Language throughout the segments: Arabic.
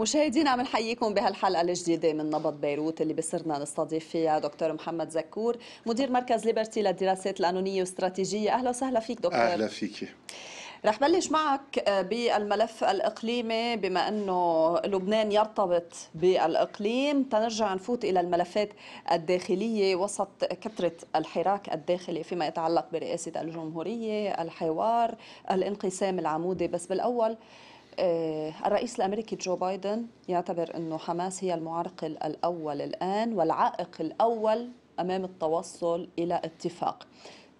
مشاهدينا عم نحييكم بهالحلقه الجديده من نبض بيروت اللي بصرنا نستضيف فيها دكتور محمد زكور مدير مركز ليبرتي للدراسات القانونيه والاستراتيجيه اهلا وسهلا فيك دكتور اهلا فيكي رح بلش معك بالملف الاقليمي بما انه لبنان يرتبط بالاقليم تنرجع نفوت الى الملفات الداخليه وسط كثره الحراك الداخلي فيما يتعلق برئاسه الجمهوريه، الحوار، الانقسام العمودي بس بالاول آه، الرئيس الامريكي جو بايدن يعتبر انه حماس هي المعرقل الاول الان والعائق الاول امام التوصل الى اتفاق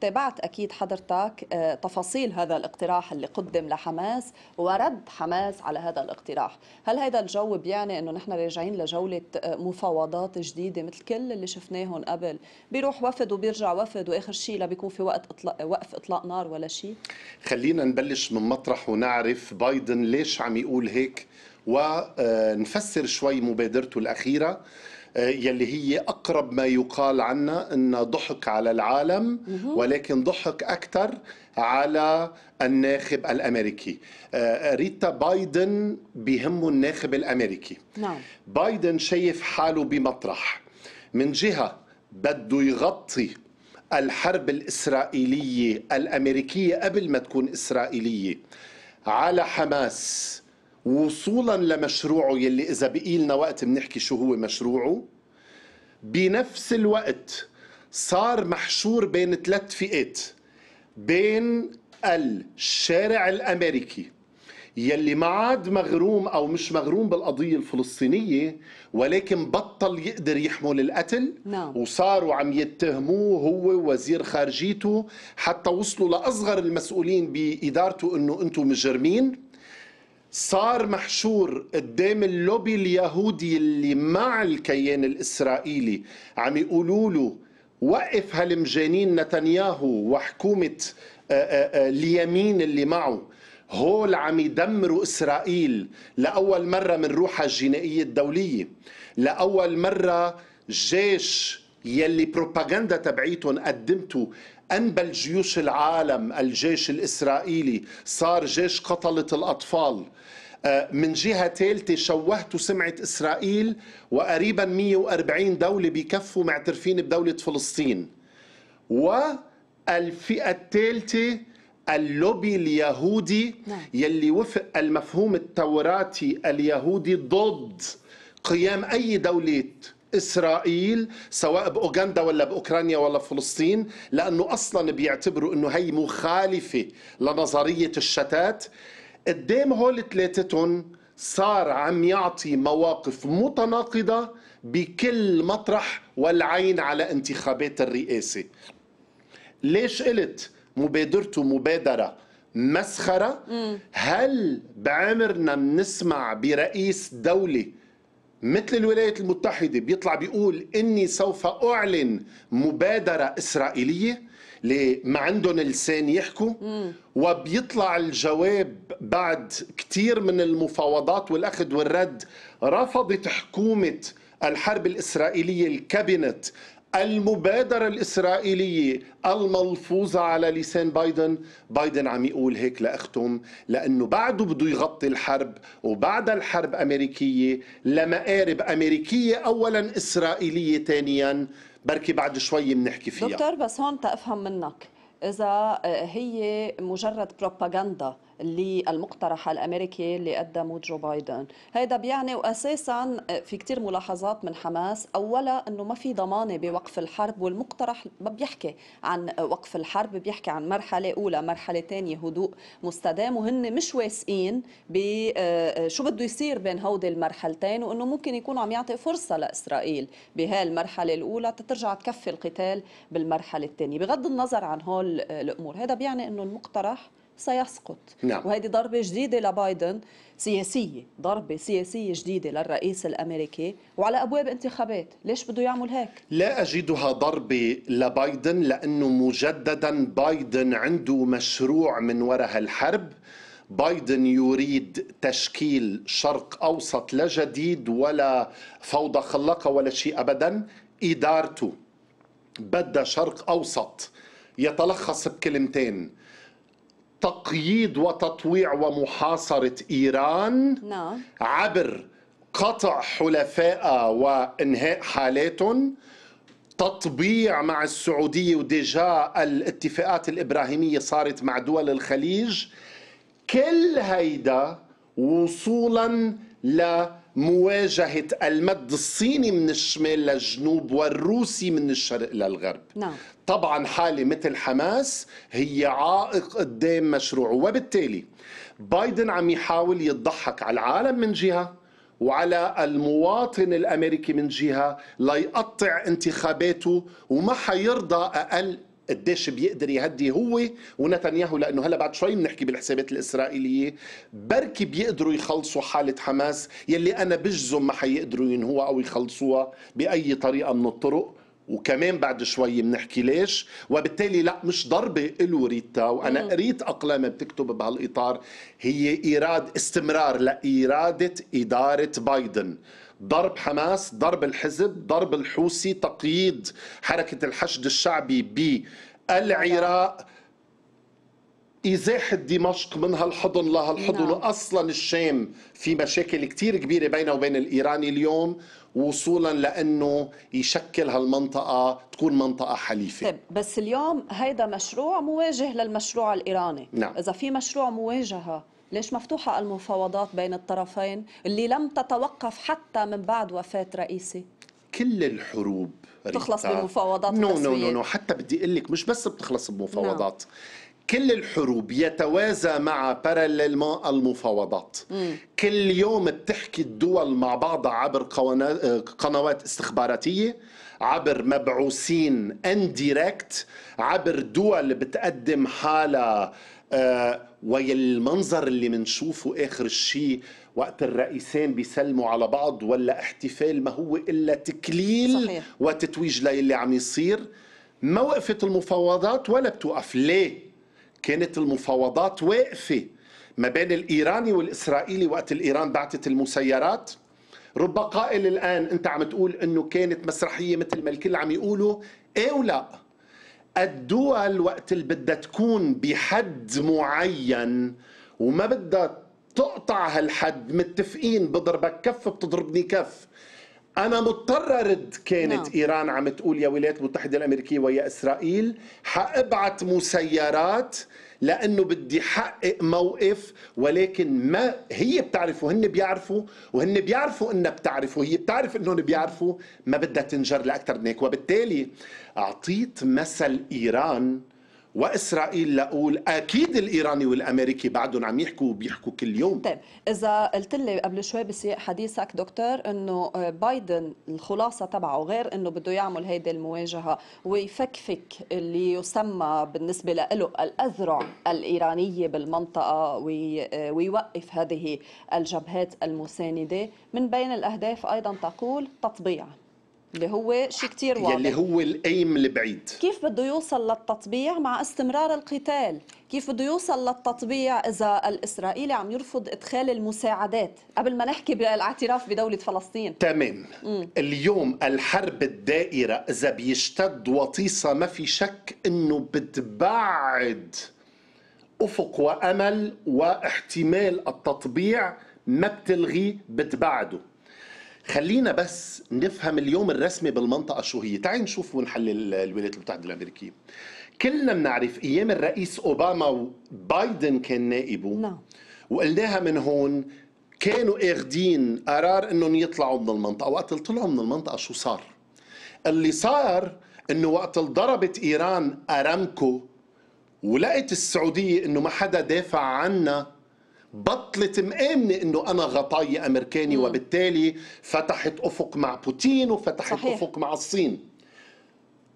تابعت أكيد حضرتك آه، تفاصيل هذا الاقتراح اللي قدم لحماس ورد حماس على هذا الاقتراح هل هذا الجو بيعني أنه نحن راجعين لجولة آه، مفاوضات جديدة مثل كل اللي شفناهم قبل بيروح وفد وبيرجع وفد وآخر شيء لا بيكون في وقت إطلاق وقف إطلاق نار ولا شيء خلينا نبلش من مطرح ونعرف بايدن ليش عم يقول هيك ونفسر آه، شوي مبادرته الأخيرة آه، يلي هي أقرب ما يقال عنا أن ضحك على العالم ولكن ضحك أكثر على الناخب الامريكي آه، ريتا بايدن بهمه الناخب الامريكي نعم. بايدن شايف حاله بمطرح من جهه بده يغطي الحرب الاسرائيليه الامريكيه قبل ما تكون اسرائيليه على حماس وصولا لمشروعه يلي اذا بقي لنا وقت بنحكي شو هو مشروعه بنفس الوقت صار محشور بين ثلاث فئات بين الشارع الامريكي يلي ما عاد مغروم او مش مغروم بالقضيه الفلسطينيه ولكن بطل يقدر يحمل القتل نعم. وصاروا عم يتهموه هو وزير خارجيته حتى وصلوا لاصغر المسؤولين بادارته انه انتم مجرمين صار محشور قدام اللوبي اليهودي اللي مع الكيان الإسرائيلي عم يقولوا له وقف هالمجانين نتنياهو وحكومة آه، آه، آه، اليمين اللي معه هول عم يدمروا إسرائيل لأول مرة من روحها الجنائية الدولية لأول مرة جيش يلي بروباغندا تبعيتهم قدمته أنبل جيوش العالم الجيش الإسرائيلي صار جيش قتلة الأطفال آه، من جهة ثالثة شوهت سمعة إسرائيل وقريبا 140 دولة بكفوا معترفين بدولة فلسطين والفئة الثالثة اللوبي اليهودي نعم. يلي وفق المفهوم التوراتي اليهودي ضد قيام أي دولة اسرائيل سواء باوغندا ولا باوكرانيا ولا فلسطين لانه اصلا بيعتبروا انه هي مخالفه لنظريه الشتات قدام هول ثلاثتهم صار عم يعطي مواقف متناقضه بكل مطرح والعين على انتخابات الرئاسه ليش قلت مبادرته مبادره مسخره هل بعمرنا بنسمع برئيس دوله مثل الولايات المتحدة بيطلع بيقول إني سوف أعلن مبادرة إسرائيلية ما عندهم لسان يحكوا وبيطلع الجواب بعد كثير من المفاوضات والأخذ والرد رفضت حكومة الحرب الإسرائيلية الكابينت المبادرة الإسرائيلية الملفوظة على لسان بايدن بايدن عم يقول هيك لأختم لأنه بعده بده يغطي الحرب وبعد الحرب أمريكية لمقارب أمريكية أولا إسرائيلية ثانيا بركي بعد شوي بنحكي فيها دكتور بس هون تأفهم منك إذا آه، هي مجرد بروباغندا للمقترح الأمريكي اللي قدمه جو بايدن هذا بيعني وأساسا في كثير ملاحظات من حماس أولا أنه ما في ضمانة بوقف الحرب والمقترح ما بيحكي عن وقف الحرب بيحكي عن مرحلة أولى مرحلة ثانية هدوء مستدام وهن مش واثقين بشو آه، بده يصير بين هودي المرحلتين وأنه ممكن يكون عم يعطي فرصة لإسرائيل بهاي المرحلة الأولى تترجع تكفي القتال بالمرحلة الثانية بغض النظر عن هول الأمور هذا بيعني أنه المقترح سيسقط نعم. وهذه ضربة جديدة لبايدن سياسية ضربة سياسية جديدة للرئيس الأمريكي وعلى أبواب انتخابات ليش بده يعمل هيك؟ لا أجدها ضربة لبايدن لأنه مجددا بايدن عنده مشروع من وراء الحرب بايدن يريد تشكيل شرق أوسط لا جديد ولا فوضى خلاقة ولا شيء أبدا إدارته بدأ شرق أوسط يتلخص بكلمتين تقييد وتطويع ومحاصرة إيران نعم. عبر قطع حلفاء وإنهاء حالاتهم تطبيع مع السعودية وديجا الاتفاقات الإبراهيمية صارت مع دول الخليج كل هيدا وصولا لمواجهة المد الصيني من الشمال للجنوب والروسي من الشرق للغرب نعم. طبعا حالة مثل حماس هي عائق قدام مشروعه وبالتالي بايدن عم يحاول يضحك على العالم من جهة وعلى المواطن الامريكي من جهه ليقطع انتخاباته وما حيرضى اقل قديش بيقدر يهدي هو ونتنياهو لانه هلا بعد شوي بنحكي بالحسابات الاسرائيليه بركي بيقدروا يخلصوا حاله حماس يلي انا بجزم ما حيقدروا ينهوها او يخلصوها باي طريقه من الطرق وكمان بعد شوي بنحكي ليش وبالتالي لا مش ضربة إلو ريتا وأنا مم. قريت أقلام بتكتب بهالإطار هي إيراد استمرار لإرادة إدارة بايدن ضرب حماس ضرب الحزب ضرب الحوثي تقييد حركة الحشد الشعبي بالعراق إزاحة دمشق من هالحضن لهالحضن نعم. وأصلا الشام في مشاكل كتير كبيرة بينه وبين الإيراني اليوم وصولا لانه يشكل هالمنطقه تكون منطقه حليفه طيب بس اليوم هيدا مشروع مواجه للمشروع الايراني نعم. اذا في مشروع مواجهه ليش مفتوحة المفاوضات بين الطرفين اللي لم تتوقف حتى من بعد وفاة رئيسي؟ كل الحروب تخلص بمفاوضات نو نو نو حتى بدي اقول لك مش بس بتخلص بمفاوضات نعم. كل الحروب يتوازى مع باراليلمون المفاوضات مم. كل يوم بتحكي الدول مع بعضها عبر قنوات استخباراتيه عبر مبعوثين انديركت عبر دول بتقدم حالها آه، والمنظر اللي منشوفه آخر شيء وقت الرئيسين بيسلموا على بعض ولا احتفال ما هو إلا تكليل صحيح. وتتويج للي عم يصير ما وقفت المفاوضات ولا بتوقف ليه كانت المفاوضات واقفة ما بين الإيراني والإسرائيلي وقت الإيران بعتت المسيرات رب قائل الآن أنت عم تقول أنه كانت مسرحية مثل ما الكل عم يقولوا إيه ولا الدول وقت اللي بدها تكون بحد معين وما بدها تقطع هالحد متفقين بضربك كف بتضربني كف انا مضطر ارد كانت نعم. ايران عم تقول يا ولايات المتحده الامريكيه ويا اسرائيل حابعت مسيرات لانه بدي حقق موقف ولكن ما هي بتعرف وهن بيعرفوا وهن بيعرفوا انها بتعرف وهي بتعرف انهم بيعرفوا ما بدها تنجر لاكثر من هيك وبالتالي اعطيت مثل ايران واسرائيل لاقول اكيد الايراني والامريكي بعدهم عم يحكوا وبيحكوا كل يوم طيب اذا قلت لي قبل شوي بسياق حديثك دكتور انه بايدن الخلاصه تبعه غير انه بده يعمل هيدي المواجهه ويفكفك اللي يسمى بالنسبه له الاذرع الايرانيه بالمنطقه ويوقف هذه الجبهات المسانده من بين الاهداف ايضا تقول تطبيع اللي هو شيء كثير واضح اللي هو الايم البعيد كيف بده يوصل للتطبيع مع استمرار القتال كيف بده يوصل للتطبيع اذا الاسرائيلي عم يرفض ادخال المساعدات قبل ما نحكي بالاعتراف بدوله فلسطين تمام مم. اليوم الحرب الدائره اذا بيشتد وطيسه ما في شك انه بتبعد افق وامل واحتمال التطبيع ما بتلغي بتبعده خلينا بس نفهم اليوم الرسمي بالمنطقه شو هي تعال نشوف ونحلل الولايات المتحده الامريكيه كلنا بنعرف ايام الرئيس اوباما وبايدن كان نائبه نعم وقلناها من هون كانوا اخذين قرار انهم يطلعوا من المنطقه وقت طلعوا من المنطقه شو صار اللي صار انه وقت ضربت ايران ارامكو ولقت السعوديه انه ما حدا دافع عنا بطلت مآمنة انه انا غطاي امريكاني مم. وبالتالي فتحت افق مع بوتين وفتحت صحيح. افق مع الصين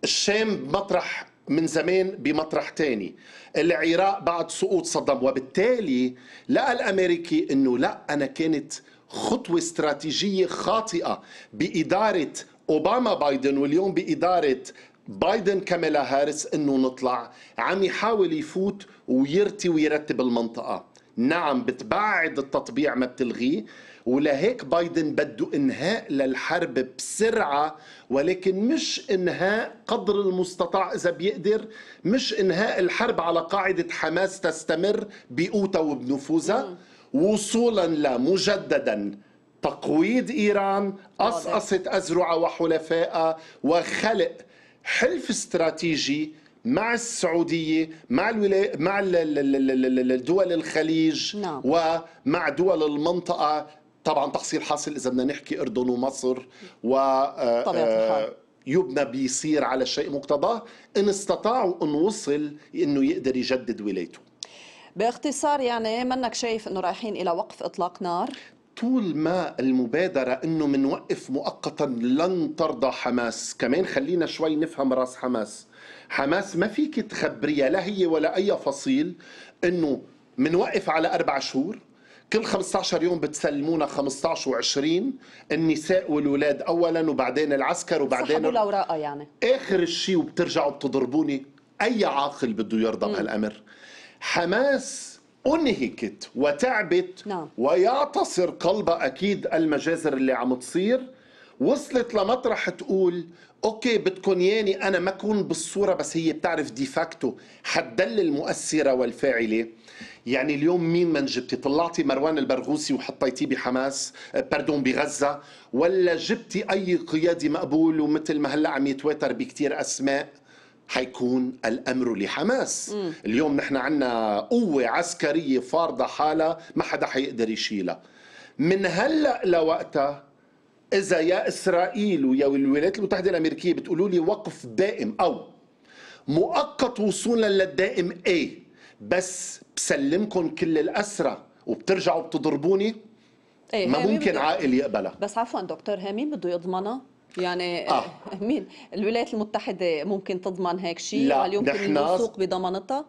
الشام مطرح من زمان بمطرح تاني العراق بعد سقوط صدام وبالتالي لقى الامريكي انه لا انا كانت خطوه استراتيجيه خاطئه باداره اوباما بايدن واليوم باداره بايدن كاميلا هارس انه نطلع عم يحاول يفوت ويرتي ويرتب المنطقه نعم بتبعد التطبيع ما بتلغيه ولهيك بايدن بده انهاء للحرب بسرعه ولكن مش انهاء قدر المستطاع اذا بيقدر مش انهاء الحرب على قاعده حماس تستمر بقوتها وبنفوذها وصولا لمجددا تقويض ايران قصقصه ازرع وحلفائها وخلق حلف استراتيجي مع السعودية مع مع الدول الخليج نعم. ومع دول المنطقة طبعا تحصيل حاصل إذا بدنا نحكي أردن ومصر و آه، آه، يبنى بيصير على شيء مقتضاه إن استطاعوا أن وصل إنه يقدر يجدد ولايته باختصار يعني منك شايف أنه رايحين إلى وقف إطلاق نار طول ما المبادرة أنه منوقف مؤقتا لن ترضى حماس كمان خلينا شوي نفهم راس حماس حماس ما فيك تخبريها لا هي ولا أي فصيل أنه منوقف على أربع شهور كل 15 يوم بتسلمونا 15 و20 النساء والولاد اولا وبعدين العسكر وبعدين الاوراق يعني اخر الشيء وبترجعوا بتضربوني اي عاقل بده يرضى بهالامر حماس انهكت وتعبت نعم. ويعتصر قلبها اكيد المجازر اللي عم تصير وصلت لمطرح تقول اوكي بدكم ياني انا ما اكون بالصوره بس هي بتعرف ديفاكتو حتدل المؤثره والفاعله يعني اليوم مين من جبتي طلعتي مروان البرغوثي وحطيتيه بحماس باردون آه، بغزه ولا جبتي اي قيادي مقبول ومثل ما هلا عم يتواتر بكثير اسماء حيكون الامر لحماس م. اليوم نحن عندنا قوه عسكريه فارضه حالها ما حدا حيقدر يشيلها من هلا لوقتها اذا يا اسرائيل ويا الولايات المتحده الامريكيه بتقولوا لي وقف دائم او مؤقت وصولا للدائم ايه بس بسلمكم كل الاسرى وبترجعوا بتضربوني ايه ما ممكن عاقل يقبلها بس عفوا دكتور هامي بده يضمنها يعني آه. مين الولايات المتحده ممكن تضمن هيك شيء لا هل يمكن السوق بضمانتها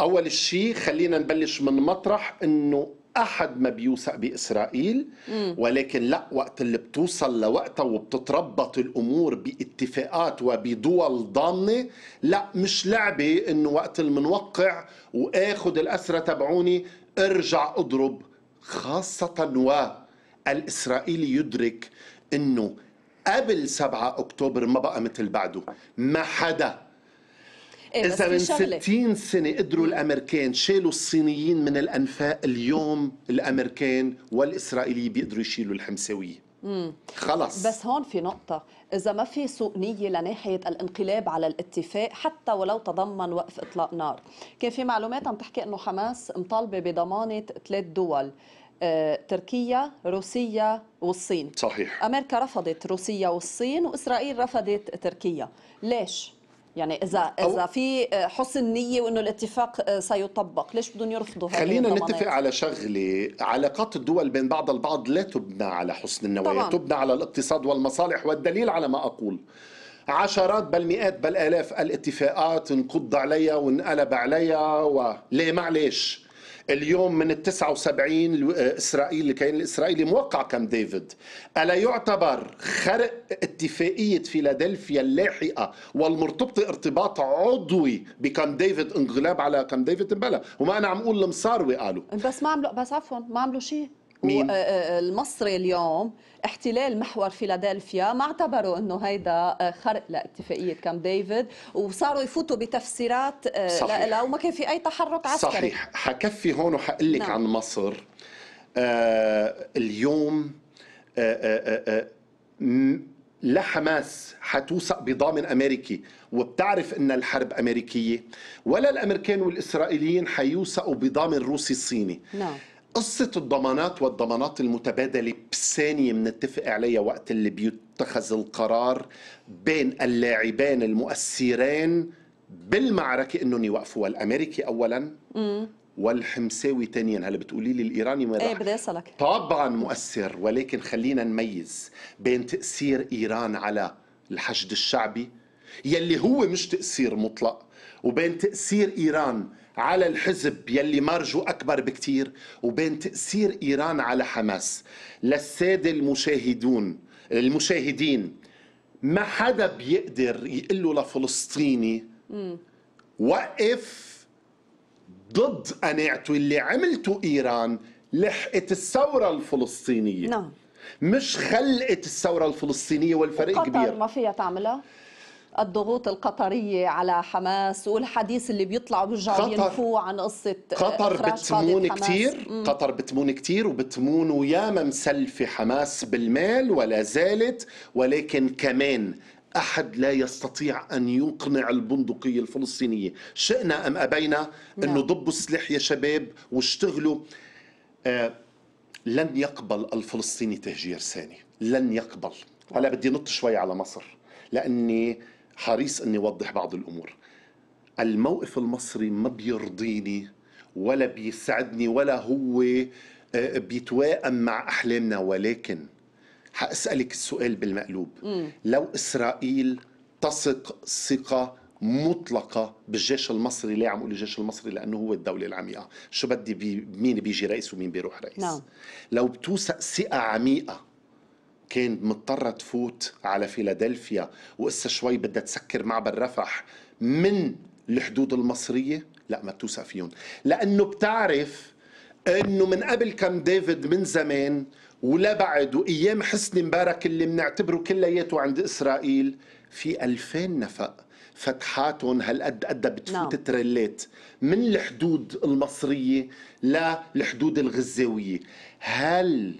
اول شيء خلينا نبلش من مطرح انه أحد ما بيوثق بإسرائيل ولكن لا وقت اللي بتوصل لوقتها وبتتربط الأمور باتفاقات وبدول ضامنة لا مش لعبة إنه وقت اللي منوقع واخذ الأسرة تبعوني ارجع أضرب خاصة و الإسرائيلي يدرك إنه قبل 7 أكتوبر ما بقى مثل بعده ما حدا إيه، اذا من 60 سنه قدروا الامريكان شالوا الصينيين من الانفاق اليوم الامريكان والاسرائيليين بيقدروا يشيلوا الحمساويه خلص بس هون في نقطة إذا ما في سوء نية لناحية الانقلاب على الاتفاق حتى ولو تضمن وقف إطلاق نار كان في معلومات عم تحكي أنه حماس مطالبة بضمانة ثلاث دول آه، تركيا روسيا والصين صحيح أمريكا رفضت روسيا والصين وإسرائيل رفضت تركيا ليش؟ يعني اذا اذا في آه، حسن نيه وانه الاتفاق آه، سيطبق ليش بدهم يرفضوا هذه خلينا نتفق على شغله علاقات الدول بين بعض البعض لا تبنى على حسن النوايا تبنى على الاقتصاد والمصالح والدليل على ما اقول عشرات بل مئات بل آلاف الاتفاقات انقض عليها وانقلب عليها وليه معلش اليوم من ال 79 آه، اسرائيل الكيان الاسرائيلي موقع كم ديفيد الا يعتبر خرق اتفاقيه فيلادلفيا اللاحقه والمرتبطه ارتباط عضوي بكم ديفيد انقلاب على كم ديفيد بلا وما انا عم اقول المصاروي قالوا بس ما عملوا بس عفوا ما عملوا شيء مين؟ آه، آه، آه، المصري اليوم احتلال محور فيلادلفيا ما اعتبروا انه هيدا خرق لاتفاقيه كامب ديفيد وصاروا يفوتوا بتفسيرات لا وما كان في اي تحرك عسكري صحيح حكفي هون وحقول لك نعم. عن مصر آه اليوم لا حماس حتوثق بضامن امريكي وبتعرف ان الحرب امريكيه ولا الامريكان والاسرائيليين حيوثقوا بضامن روسي صيني نعم قصة الضمانات والضمانات المتبادلة بثانية بنتفق عليها وقت اللي بيتخذ القرار بين اللاعبين المؤثرين بالمعركة انهم يوقفوها الامريكي اولا والحمساوي ثانيا هلا بتقولي لي الايراني ما ايه بدي اسالك طبعا مؤثر ولكن خلينا نميز بين تاثير ايران على الحشد الشعبي يلي هو مش تاثير مطلق وبين تاثير ايران على الحزب يلي مرجو أكبر بكتير وبين تأثير إيران على حماس للسادة المشاهدون المشاهدين ما حدا بيقدر يقول له لفلسطيني وقف ضد قناعته اللي عملته إيران لحقت الثورة الفلسطينية نعم مش خلقت الثورة الفلسطينية والفرق كبير ما فيها تعملها؟ الضغوط القطرية على حماس والحديث اللي بيطلعوا بيرجعوا ينفوه عن قصة قطر آه، بتمون كتير قطر بتمون كتير وبتمون وياما مسلفة حماس بالمال ولا زالت ولكن كمان أحد لا يستطيع أن يقنع البندقية الفلسطينية شئنا أم أبينا أنه ضبوا نعم. السلاح يا شباب واشتغلوا آه لن يقبل الفلسطيني تهجير ثاني لن يقبل هلا بدي نط شوي على مصر لاني حريص اني اوضح بعض الامور الموقف المصري ما بيرضيني ولا بيسعدني ولا هو آه، بيتوائم مع احلامنا ولكن حاسالك السؤال بالمقلوب م. لو اسرائيل تثق ثقه مطلقه بالجيش المصري ليه عم اقول الجيش المصري لانه هو الدوله العميقه شو بدي بي مين بيجي رئيس ومين بيروح رئيس نعم. لو بتوثق ثقه عميقه كان مضطرة تفوت على فيلادلفيا وقصة شوي بدها تسكر معبر رفح من الحدود المصرية لا ما بتوثق فيهم لأنه بتعرف أنه من قبل كان ديفيد من زمان ولا بعد وأيام حسني مبارك اللي بنعتبره كلياته عند إسرائيل في ألفين نفق فتحاتهم هالقد قد بتفوت نعم. تريلات من الحدود المصرية للحدود الغزاوية هل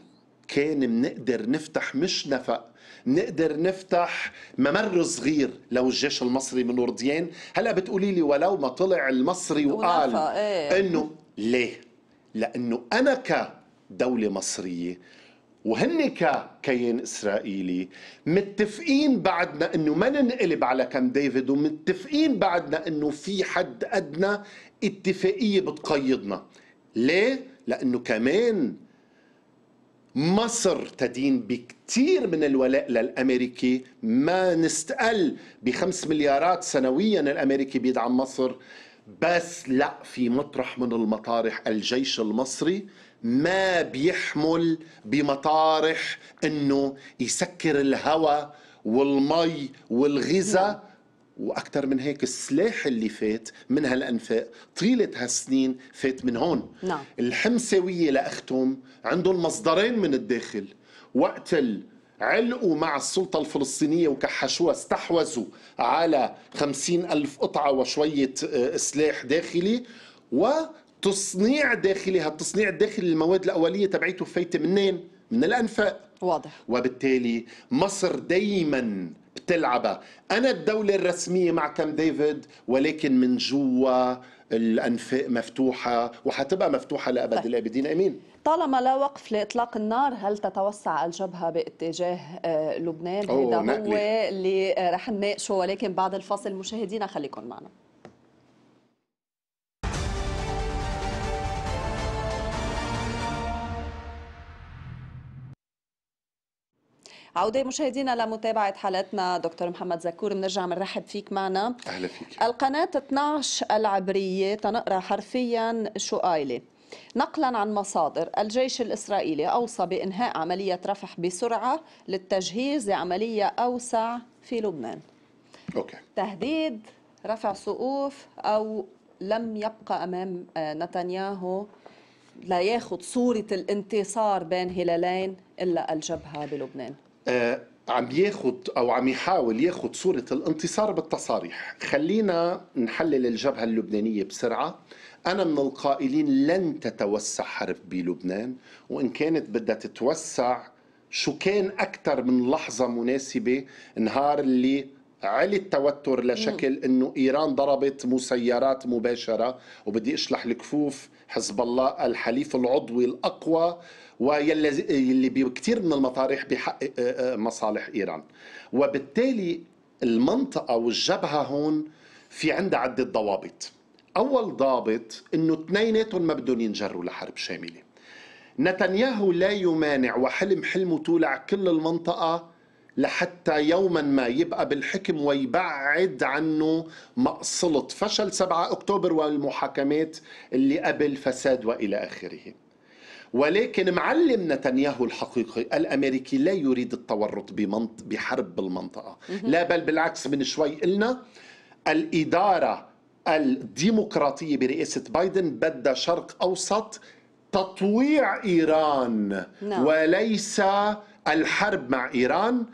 كان بنقدر نفتح مش نفق نقدر نفتح ممر صغير لو الجيش المصري من ورديان هلا بتقولي لي ولو ما طلع المصري وقال ايه. انه ليه لانه انا كدوله مصريه وهن ككيان اسرائيلي متفقين بعدنا انه ما ننقلب على كام ديفيد ومتفقين بعدنا انه في حد ادنى اتفاقيه بتقيدنا ليه لانه كمان مصر تدين بكثير من الولاء للأمريكي ما نستقل بخمس مليارات سنويا الأمريكي بيدعم مصر بس لا في مطرح من المطارح الجيش المصري ما بيحمل بمطارح انه يسكر الهواء والمي والغذاء واكثر من هيك السلاح اللي فات من هالانفاق طيله هالسنين فات من هون نعم. الحمساويه لاختم عندهم مصدرين من الداخل وقت علقوا مع السلطة الفلسطينية وكحشوها استحوذوا على خمسين ألف قطعة وشوية آه، سلاح داخلي وتصنيع داخلي هالتصنيع الداخلي المواد الأولية تبعيته فايتة منين من الأنفاق واضح وبالتالي مصر دايماً تلعبها أنا الدولة الرسمية مع كام ديفيد ولكن من جوا الأنفاق مفتوحة وحتبقى مفتوحة لأبد طيب. الآبدين أمين طالما لا وقف لإطلاق النار هل تتوسع الجبهة باتجاه آه، لبنان؟ هذا هو اللي آه، رح نناقشه ولكن بعد الفاصل مشاهدينا خليكم معنا عودة مشاهدينا لمتابعة حالتنا دكتور محمد زكور بنرجع بنرحب فيك معنا أهلا فيك القناة 12 العبرية تنقرأ حرفيا شو قايلة نقلا عن مصادر الجيش الإسرائيلي أوصى بإنهاء عملية رفح بسرعة للتجهيز لعملية أوسع في لبنان أوكي. تهديد رفع سقوف أو لم يبقى أمام آه، نتنياهو لا ياخذ صورة الانتصار بين هلالين إلا الجبهة بلبنان آه، عم ياخد او عم يحاول ياخد صوره الانتصار بالتصاريح خلينا نحلل الجبهه اللبنانيه بسرعه انا من القائلين لن تتوسع حرب بلبنان وان كانت بدها تتوسع شو كان اكثر من لحظه مناسبه نهار اللي علي التوتر لشكل انه ايران ضربت مسيرات مباشره وبدي اشلح الكفوف حزب الله الحليف العضوي الاقوى واللي اللي بكثير من المطارح بحقق آه، آه، مصالح ايران وبالتالي المنطقه والجبهه هون في عندها عده ضوابط اول ضابط انه اثنيناتهم ما بدهم ينجروا لحرب شامله نتنياهو لا يمانع وحلم حلمه تولع كل المنطقه لحتى يوما ما يبقى بالحكم ويبعد عنه مقصلة فشل 7 أكتوبر والمحاكمات اللي قبل فساد وإلى آخره ولكن معلم نتنياهو الحقيقي الامريكي لا يريد التورط بمنط بحرب بالمنطقه، لا بل بالعكس من شوي قلنا الاداره الديمقراطيه برئاسه بايدن بدها شرق اوسط تطويع ايران نعم. وليس الحرب مع ايران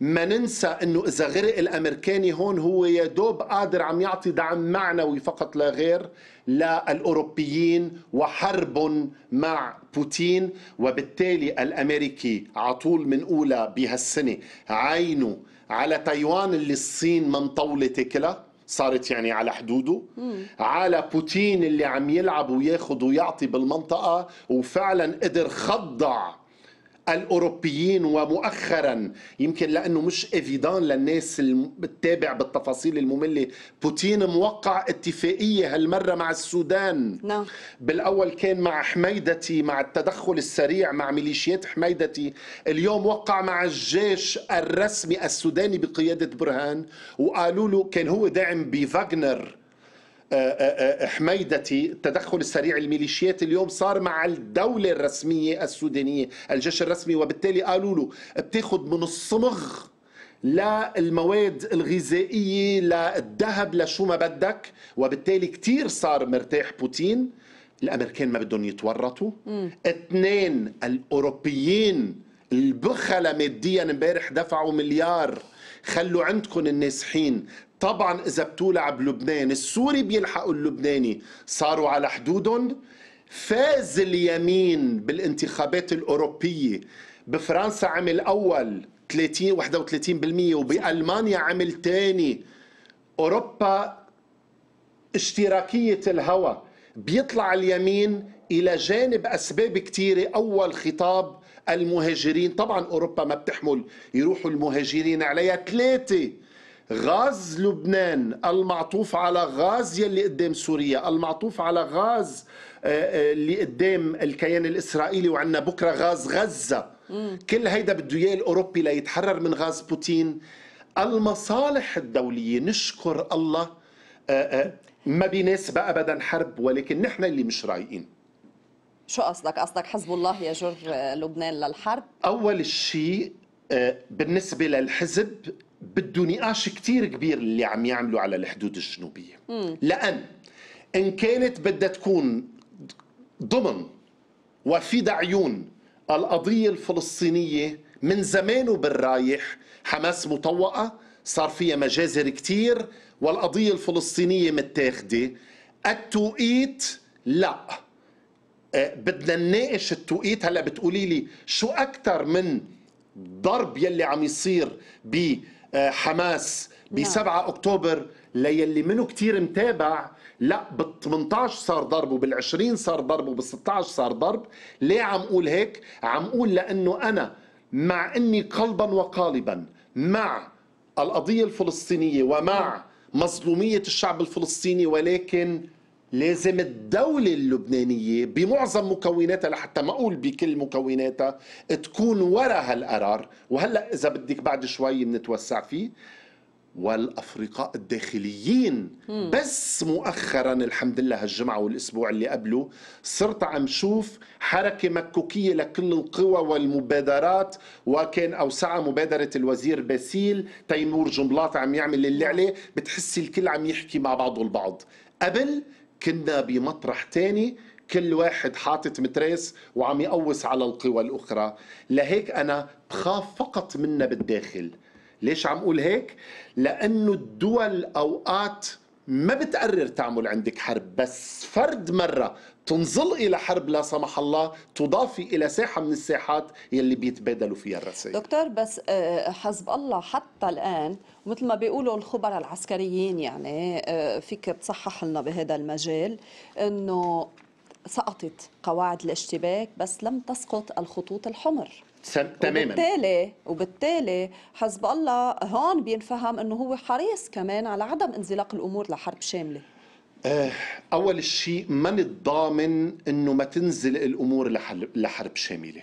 ما ننسى انه اذا غرق الامريكاني هون هو يا دوب قادر عم يعطي دعم معنوي فقط لا غير للاوروبيين وحرب مع بوتين وبالتالي الامريكي طول من اولى بهالسنه عينه على تايوان اللي الصين ما طوله تكلها صارت يعني على حدوده مم. على بوتين اللي عم يلعب وياخد ويعطي بالمنطقة وفعلا قدر خضع الاوروبيين ومؤخرا يمكن لانه مش ايفيدان للناس التابع بالتفاصيل الممله بوتين موقع اتفاقيه هالمره مع السودان نعم. بالاول كان مع حميدتي مع التدخل السريع مع ميليشيات حميدتي اليوم وقع مع الجيش الرسمي السوداني بقياده برهان وقالوا له كان هو داعم بفاغنر آه، آه، آه، حميدتي التدخل السريع الميليشيات اليوم صار مع الدولة الرسمية السودانية الجيش الرسمي وبالتالي قالوا له بتاخد من الصمغ للمواد الغذائية للذهب لشو ما بدك وبالتالي كتير صار مرتاح بوتين الأمريكان ما بدهم يتورطوا اثنين الأوروبيين البخلة ماديا امبارح دفعوا مليار خلوا عندكم النازحين طبعا اذا بتولع بلبنان السوري بيلحقوا اللبناني صاروا على حدودهم فاز اليمين بالانتخابات الاوروبيه بفرنسا عمل اول 30 31% وبالمانيا عمل ثاني اوروبا اشتراكيه الهوى بيطلع اليمين الى جانب اسباب كثيره اول خطاب المهاجرين طبعا اوروبا ما بتحمل يروحوا المهاجرين عليها ثلاثه غاز لبنان المعطوف على غاز يلي قدام سوريا المعطوف على غاز آه، آه، اللي قدام الكيان الإسرائيلي وعندنا بكرة غاز غزة كل هيدا بده إياه الأوروبي ليتحرر من غاز بوتين المصالح الدولية نشكر الله آه، ما بيناسب أبدا حرب ولكن نحن اللي مش رايقين شو قصدك؟ قصدك حزب الله يجر لبنان للحرب؟ أول شيء بالنسبة للحزب بده نقاش كثير كبير اللي عم يعملوا على الحدود الجنوبيه مم. لان ان كانت بدها تكون ضمن وفي عيون القضيه الفلسطينيه من زمان وبالرايح حماس مطوقه صار فيها مجازر كثير والقضيه الفلسطينيه متاخده التوقيت لا آه، بدنا نناقش التوقيت هلا بتقولي لي شو اكثر من ضرب يلي عم يصير ب آه، حماس ب 7 نعم. اكتوبر ليلي منه كثير متابع لا بال 18 صار ضرب وبال 20 صار ضرب وبال 16 صار ضرب ليه عم اقول هيك عم اقول لانه انا مع اني قلبا وقالبا مع القضيه الفلسطينيه ومع مظلوميه الشعب الفلسطيني ولكن لازم الدولة اللبنانية بمعظم مكوناتها لحتى ما أقول بكل مكوناتها تكون ورا هالقرار وهلأ إذا بدك بعد شوي بنتوسع فيه والافرقاء الداخليين مم. بس مؤخرا الحمد لله هالجمعه والاسبوع اللي قبله صرت عم شوف حركه مكوكيه لكل القوى والمبادرات وكان اوسعها مبادره الوزير باسيل تيمور جنبلاط عم يعمل اللي عليه بتحسي الكل عم يحكي مع بعضه البعض قبل كنا بمطرح تاني كل واحد حاطط متريس وعم يقوس على القوى الأخرى لهيك أنا بخاف فقط منا بالداخل ليش عم أقول هيك؟ لأنه الدول أوقات ما بتقرر تعمل عندك حرب بس فرد مرة تنزل إلى حرب لا سمح الله تضافي إلى ساحة من الساحات يلي بيتبادلوا فيها الرسائل دكتور بس آه، حزب الله حتى الآن مثل ما بيقولوا الخبراء العسكريين يعني آه، فيك تصحح لنا بهذا المجال أنه سقطت قواعد الاشتباك بس لم تسقط الخطوط الحمر تماما وبالتالي وبالتالي حزب الله هون بينفهم انه هو حريص كمان على عدم انزلاق الامور لحرب شامله آه، أول شيء ما نتضامن أنه ما تنزل الأمور لحرب شاملة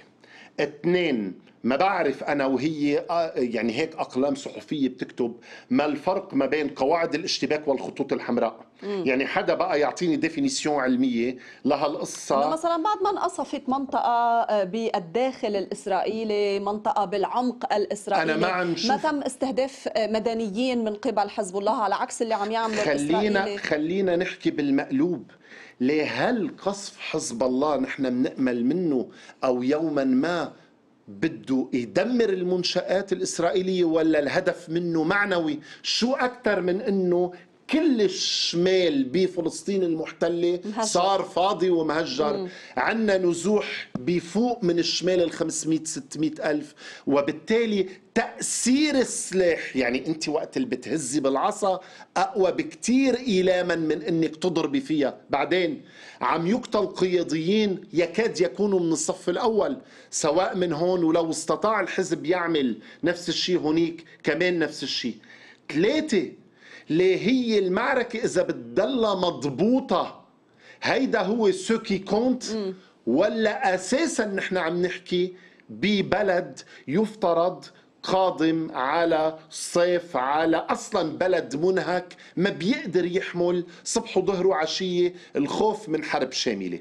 اثنين ما بعرف انا وهي آه، يعني هيك اقلام صحفيه بتكتب ما الفرق ما بين قواعد الاشتباك والخطوط الحمراء مم. يعني حدا بقى يعطيني ديفينيسيون علميه لهالقصه مثلا بعد ما انقصفت منطقه آه، بالداخل الاسرائيلي منطقه بالعمق الاسرائيلي أنا ما, عم شوف... ما تم استهداف آه، مدنيين من قبل حزب الله على عكس اللي عم يعمله خلينا الإسرائيلي. خلينا نحكي بالمقلوب لهل قصف حزب الله نحن بنأمل منه او يوما ما بده يدمر المنشآت الإسرائيلية ولا الهدف منه معنوي شو أكثر من أنه كل الشمال بفلسطين المحتلة صار فاضي ومهجر عندنا نزوح بفوق من الشمال ال 500 600 ألف وبالتالي تأثير السلاح يعني أنت وقت اللي بتهزي بالعصا أقوى بكتير إيلاما من أنك تضربي فيها بعدين عم يقتل قياديين يكاد يكونوا من الصف الأول سواء من هون ولو استطاع الحزب يعمل نفس الشيء هونيك كمان نفس الشيء ثلاثة ليه هي المعركة إذا بتضلها مضبوطة هيدا هو سوكي كونت ولا أساسا نحن عم نحكي ببلد يفترض قادم على صيف على اصلا بلد منهك ما بيقدر يحمل صبح وظهر وعشيه الخوف من حرب شامله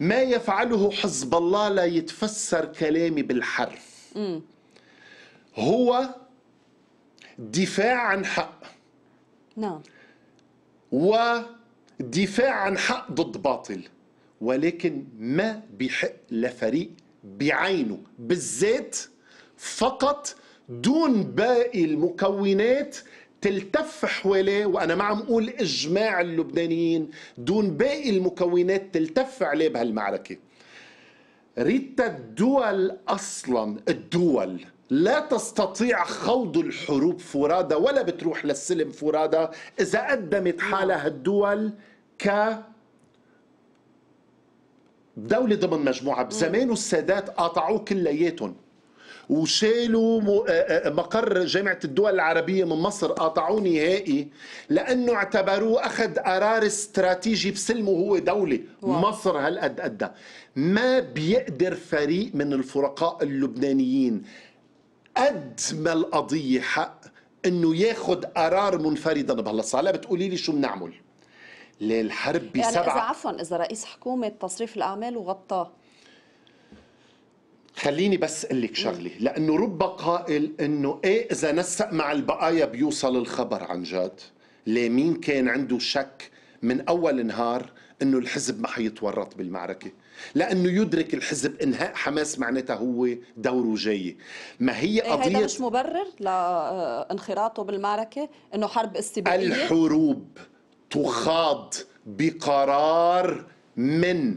ما يفعله حزب الله لا يتفسر كلامي بالحرف م. هو دفاع عن حق نعم ودفاع عن حق ضد باطل ولكن ما بحق لفريق بعينه بالذات فقط دون باقي المكونات تلتف حواليه وانا ما عم اقول اجماع اللبنانيين دون باقي المكونات تلتف عليه بهالمعركه ريتا الدول اصلا الدول لا تستطيع خوض الحروب فرادى ولا بتروح للسلم فرادى إذا قدمت حالها الدول ك دولة ضمن مجموعة بزمان السادات قاطعوه كلياتهم وشالوا آه، آه، آه، مقر جامعة الدول العربية من مصر قاطعوه نهائي لأنه اعتبروه أخذ قرار استراتيجي بسلمه هو دولة واو. مصر هالقد قدها ما بيقدر فريق من الفرقاء اللبنانيين قد ما القضية حق انه ياخد قرار منفردا بهالصاله هلا بتقولي لي شو بنعمل للحرب بسبعة يعني اذا عفوا اذا رئيس حكومه تصريف الاعمال وغطاه خليني بس اقول لك شغله لانه رب قائل انه ايه اذا نسق مع البقايا بيوصل الخبر عن جد لمين كان عنده شك من اول نهار انه الحزب ما حيتورط بالمعركه لانه يدرك الحزب انهاء حماس معناتها هو دوره جاي ما هي إيه، قضيه هذا مش مبرر لانخراطه آه، بالمعركه انه حرب استباقيه الحروب تخاض بقرار من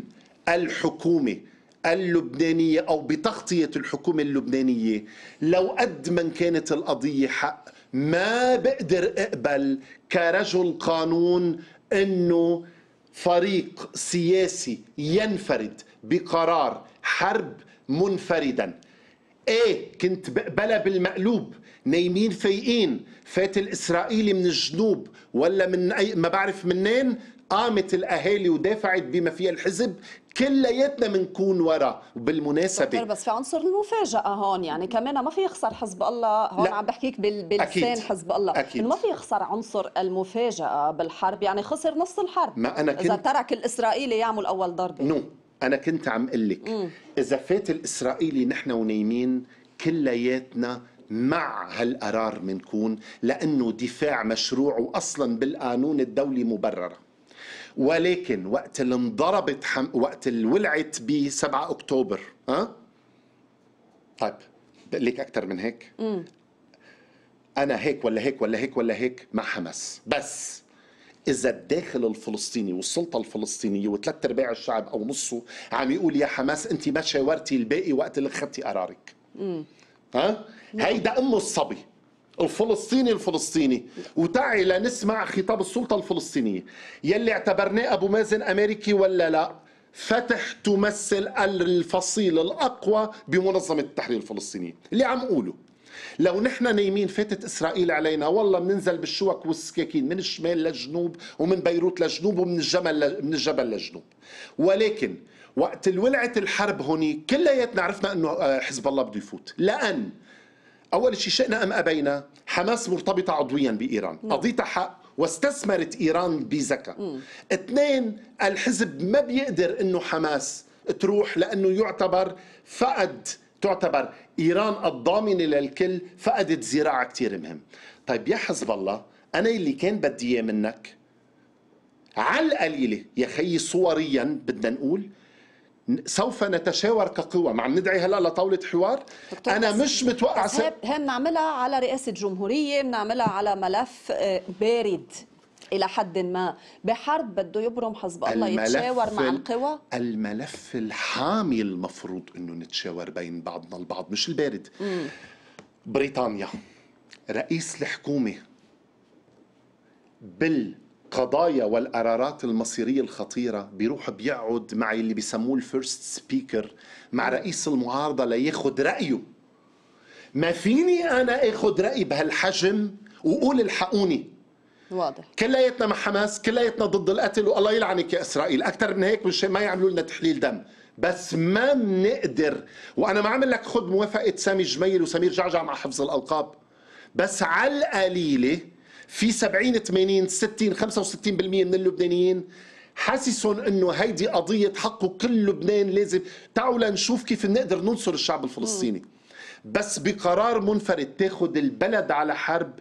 الحكومه اللبنانيه او بتغطيه الحكومه اللبنانيه لو قد من كانت القضيه حق ما بقدر اقبل كرجل قانون انه فريق سياسي ينفرد بقرار حرب منفردا ايه كنت بقبلها بالمقلوب نايمين فايقين فات الاسرائيلي من الجنوب ولا من اي ما بعرف منين قامت الاهالي ودافعت بما فيها الحزب كلياتنا بنكون ورا بالمناسبه بس في عنصر المفاجاه هون يعني كمان ما في يخسر حزب الله هون عم بحكيك بلسان حزب الله أكيد. ما في يخسر عنصر المفاجاه بالحرب يعني خسر نص الحرب ما أنا كنت... اذا ترك الاسرائيلي يعمل اول ضربه نو انا كنت عم اقول لك اذا فات الاسرائيلي نحن ونايمين كلياتنا مع هالقرار منكون لانه دفاع مشروع واصلا بالقانون الدولي مبرره ولكن وقت اللي انضربت حم... وقت اللي ولعت ب 7 اكتوبر ها طيب لك اكتر من هيك مم. انا هيك ولا هيك ولا هيك ولا هيك مع حماس بس اذا الداخل الفلسطيني والسلطه الفلسطينيه وثلاث ارباع الشعب او نصه عم يقول يا حماس انت ما شاورتي الباقي وقت اللي اخذتي قرارك مم. ها نعم. هيدا ام الصبي الفلسطيني الفلسطيني وتعي لنسمع خطاب السلطة الفلسطينية يلي اعتبرناه أبو مازن أمريكي ولا لا فتح تمثل الفصيل الأقوى بمنظمة التحرير الفلسطينية اللي عم قوله لو نحن نايمين فاتت اسرائيل علينا والله بننزل بالشوك والسكاكين من الشمال للجنوب ومن بيروت للجنوب ومن الجمل من الجبل للجنوب ولكن وقت ولعت الحرب هوني كلياتنا عرفنا انه آه، حزب الله بده يفوت لان أول شيء شئنا أم أبينا حماس مرتبطة عضويا بإيران نعم. حق واستثمرت إيران بذكاء اثنين الحزب ما بيقدر أنه حماس تروح لأنه يعتبر فقد تعتبر إيران الضامنة للكل فقدت زراعة كتير مهم طيب يا حزب الله أنا اللي كان بدي إياه منك على القليلة يا خيي صوريا بدنا نقول سوف نتشاور كقوى ما عم ندعي هلا لطاوله حوار انا مش متوقع س... هي بنعملها على رئاسه جمهوريه بنعملها على ملف آه، بارد الى حد ما بحرب بده يبرم حزب الله يتشاور مع القوى الملف الحامي المفروض انه نتشاور بين بعضنا البعض مش البارد مم. بريطانيا رئيس الحكومه بال القضايا والقرارات المصيريه الخطيره بيروح بيقعد مع اللي بيسموه الفيرست سبيكر مع رئيس المعارضه لياخذ رايه ما فيني انا اخذ رأي بهالحجم وقول الحقوني واضح كلياتنا مع حماس كلياتنا ضد القتل والله يلعنك يا اسرائيل اكثر من هيك مش ما يعملوا لنا تحليل دم بس ما بنقدر وانا ما عامل لك خد موافقه سامي جميل وسمير جعجع مع حفظ الالقاب بس على القليله في 70 80 60 65% من اللبنانيين حاسسون انه هيدي قضيه حقه كل لبنان لازم تعالوا لنشوف كيف بنقدر ننصر الشعب الفلسطيني بس بقرار منفرد تاخذ البلد على حرب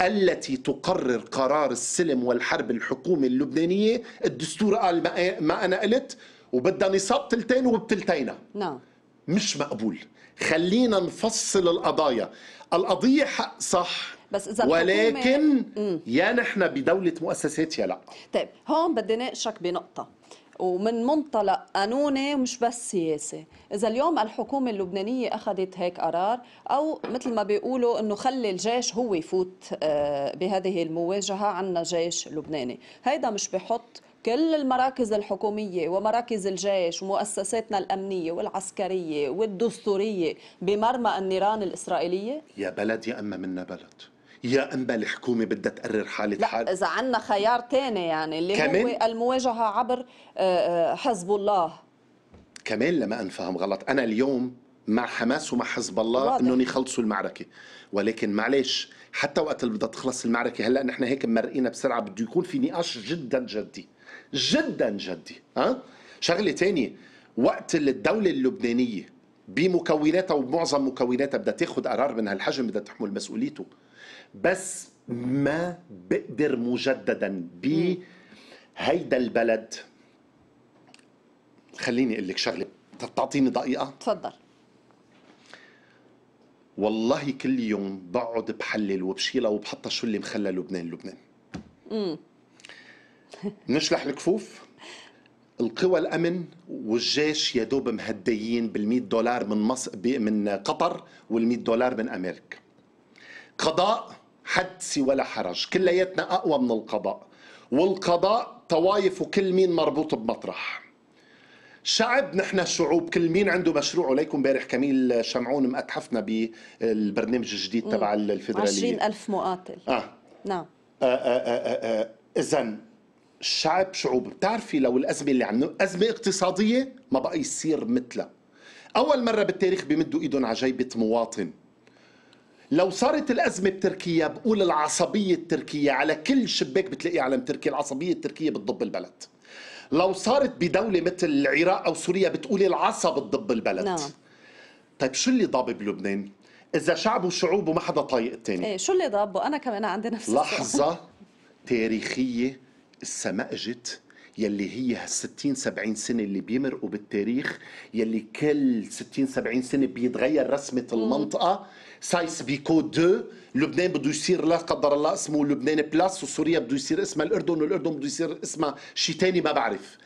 التي تقرر قرار السلم والحرب الحكومة اللبنانية الدستور قال ما أنا قلت وبدها نصاب تلتين وبتلتينا نعم مش مقبول خلينا نفصل القضايا القضية حق صح بس اذا ولكن يا نحن بدوله مؤسسات يا لا طيب هون بدي ناقشك بنقطه ومن منطلق قانوني مش بس سياسي إذا اليوم الحكومة اللبنانية أخذت هيك قرار أو مثل ما بيقولوا أنه خلي الجيش هو يفوت آه، بهذه المواجهة عنا جيش لبناني هيدا مش بحط كل المراكز الحكومية ومراكز الجيش ومؤسساتنا الأمنية والعسكرية والدستورية بمرمى النيران الإسرائيلية يا بلد يا أما منا بلد يا أنبا الحكومه بدها تقرر حاله لا حال اذا عندنا خيار ثاني يعني اللي كمان هو المواجهه عبر آه، آه، حزب الله كمان لما انفهم غلط انا اليوم مع حماس ومع حزب الله انهم يخلصوا المعركه ولكن معلش حتى وقت اللي بدها تخلص المعركه هلا نحن هيك مرقينا بسرعه بده يكون في نقاش جدا جدي جدا جدي ها شغله ثانيه وقت اللي الدوله اللبنانيه بمكوناتها ومعظم مكوناتها بدها تاخذ قرار من هالحجم بدها تحمل مسؤوليته بس ما بقدر مجددا بهيدا البلد خليني اقول لك شغله تعطيني دقيقه تفضل والله كل يوم بقعد بحلل وبشيلها وبحطها شو اللي مخلى لبنان لبنان امم نشلح الكفوف القوى الامن والجيش يا دوب مهديين بال100 دولار من مصر من قطر وال100 دولار من امريكا قضاء حدث ولا حرج كلياتنا أقوى من القضاء والقضاء طوايف وكل مين مربوط بمطرح شعب نحن الشعوب كل مين عنده مشروع وليكن بارح كميل شمعون مأتحفنا بالبرنامج الجديد تبع الفدرالية 20 ألف مقاتل آه. نعم آه، آه، آه، إذا الشعب شعوب بتعرفي لو الأزمة اللي عم أزمة اقتصادية ما بقى يصير مثلها أول مرة بالتاريخ بمدوا إيدهم على جيبة مواطن لو صارت الأزمة بتركيا بقول العصبية التركية على كل شباك بتلاقي علم تركي العصبية التركية بتضب البلد لو صارت بدولة مثل العراق أو سوريا بتقولي العصب بتضب البلد نعم. طيب شو اللي ضاب بلبنان؟ إذا شعب وشعوب وما حدا طايق التاني ايه شو اللي ضابه؟ أنا كمان عندي نفس لحظة تاريخية اجت يلي هي هال 60 70 سنه اللي بيمرقوا بالتاريخ يلي كل 60 70 سنه بيتغير رسمه المنطقه سايس بيكو 2 لبنان بده يصير لا قدر الله اسمه لبنان بلاس وسوريا بده يصير اسمها الاردن والاردن بده يصير اسمها شيء ثاني ما بعرف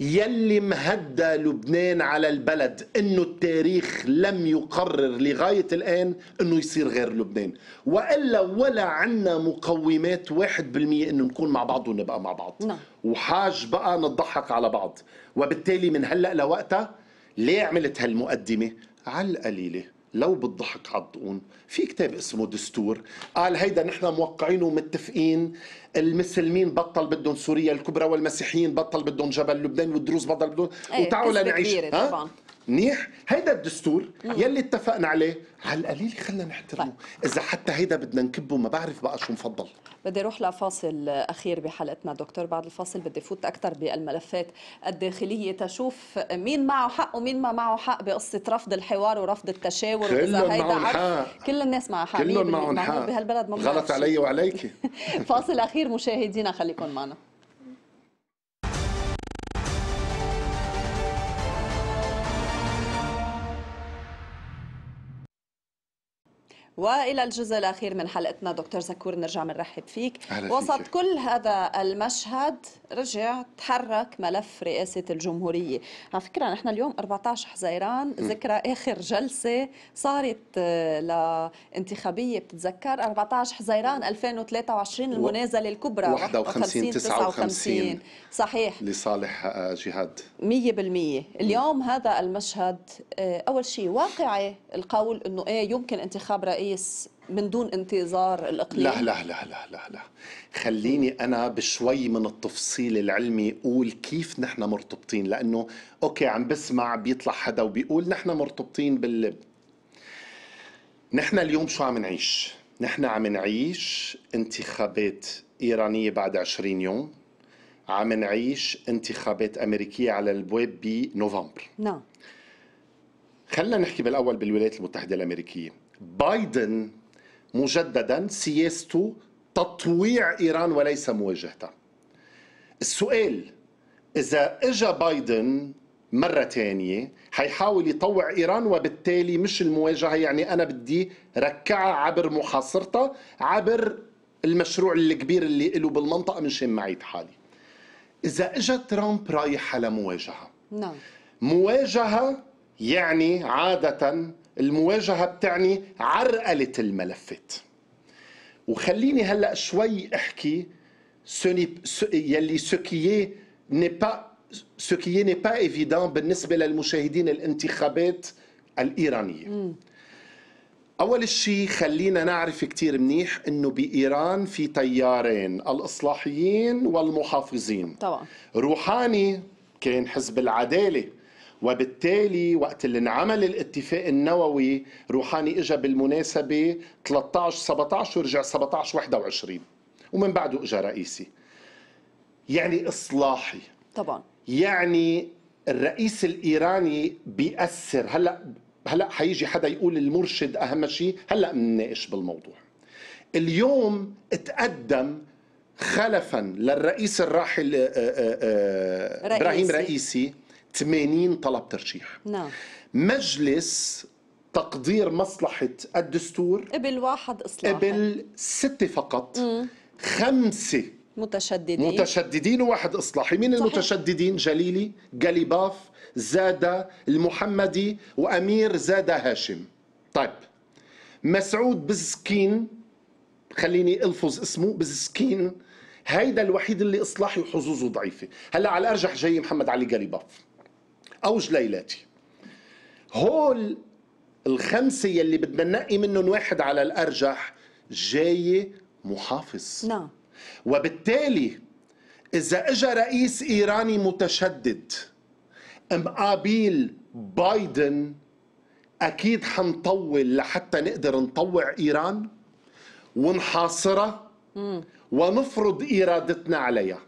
يلي مهدى لبنان على البلد انه التاريخ لم يقرر لغايه الان انه يصير غير لبنان والا ولا عندنا مقومات 1% انه نكون مع بعض ونبقى مع بعض نعم. وحاج بقى نضحك على بعض وبالتالي من هلا لوقتها ليه عملت هالمقدمه على القليله لو بتضحك عضقون في كتاب اسمه دستور قال هيدا نحن موقعين ومتفقين المسلمين بطل بدهم سوريا الكبرى والمسيحيين بطل بدهم جبل لبنان والدروز بطل بدهم أيه وتعالوا لنعيش منيح هيدا الدستور يلي اتفقنا عليه على القليل خلينا نحترمه طيب. اذا حتى هيدا بدنا نكبه ما بعرف بقى شو مفضل بدي اروح لفاصل اخير بحلقتنا دكتور بعد الفاصل بدي فوت اكثر بالملفات الداخليه تشوف مين معه حق ومين ما معه حق بقصه رفض الحوار ورفض التشاور واذا هيدا حق كل الناس معها حق كلهم معهم حق بهالبلد غلط علي وعليكي فاصل اخير مشاهدينا خليكم معنا والى الجزء الاخير من حلقتنا دكتور زكور نرجع بنرحب فيك وسط كل هذا المشهد رجع تحرك ملف رئاسه الجمهوريه على فكره نحن اليوم 14 حزيران ذكرى اخر جلسه صارت آه، لانتخابيه بتتذكر 14 حزيران 2023 المنازله الكبرى 51 59 صحيح لصالح آه، جهاد 100% اليوم هذا المشهد آه، اول شيء واقعي القول انه ايه يمكن انتخاب رئيس الرئيس من دون انتظار الاقليم لا لا لا لا لا, لا. خليني انا بشوي من التفصيل العلمي اقول كيف نحن مرتبطين لانه اوكي عم بسمع بيطلع حدا وبيقول نحن مرتبطين بال نحن اليوم شو عم نعيش نحن عم نعيش انتخابات ايرانيه بعد 20 يوم عم نعيش انتخابات امريكيه على البواب بنوفمبر نعم خلينا نحكي بالاول بالولايات المتحده الامريكيه بايدن مجددا سياسته تطويع ايران وليس مواجهتها السؤال اذا اجا بايدن مره ثانيه حيحاول يطوع ايران وبالتالي مش المواجهه يعني انا بدي ركعها عبر محاصرتها عبر المشروع الكبير اللي له بالمنطقه مشان معيد حالي اذا اجا ترامب رايح على مواجهه نعم مواجهه يعني عاده المواجهة بتعني عرقلة الملفات وخليني هلا شوي احكي سوني يلي سوكيي ني با سكيي ني با ايفيدون بالنسبة للمشاهدين الانتخابات الإيرانية م. أول شيء خلينا نعرف كتير منيح إنه بإيران في تيارين الإصلاحيين والمحافظين طبعا روحاني كان حزب العدالة وبالتالي وقت اللي انعمل الاتفاق النووي روحاني اجى بالمناسبة 13 17 ورجع 17 21 ومن بعده اجى رئيسي يعني اصلاحي طبعا يعني الرئيس الايراني بيأثر هلا هلا حيجي حدا يقول المرشد اهم شيء هلا بنناقش بالموضوع اليوم تقدم خلفا للرئيس الراحل آه، آه، آه، ابراهيم رئيسي, رئيسي 80 طلب ترشيح نعم مجلس تقدير مصلحة الدستور قبل واحد إصلاح قبل ستة فقط مم. خمسة متشددين متشددين وواحد إصلاحي مين صحيح. المتشددين جليلي قليباف زادة المحمدي وأمير زادة هاشم طيب مسعود بزكين خليني ألفظ اسمه بزكين هيدا الوحيد اللي إصلاحي وحظوظه ضعيفة هلا على الأرجح جاي محمد علي قليباف أو جليلاتي هول الخمسة يلي بدنا ننقي منهم واحد على الأرجح جاي محافظ نعم وبالتالي إذا إجا رئيس إيراني متشدد مقابل بايدن أكيد حنطول لحتى نقدر نطوع إيران ونحاصرها ونفرض إرادتنا عليها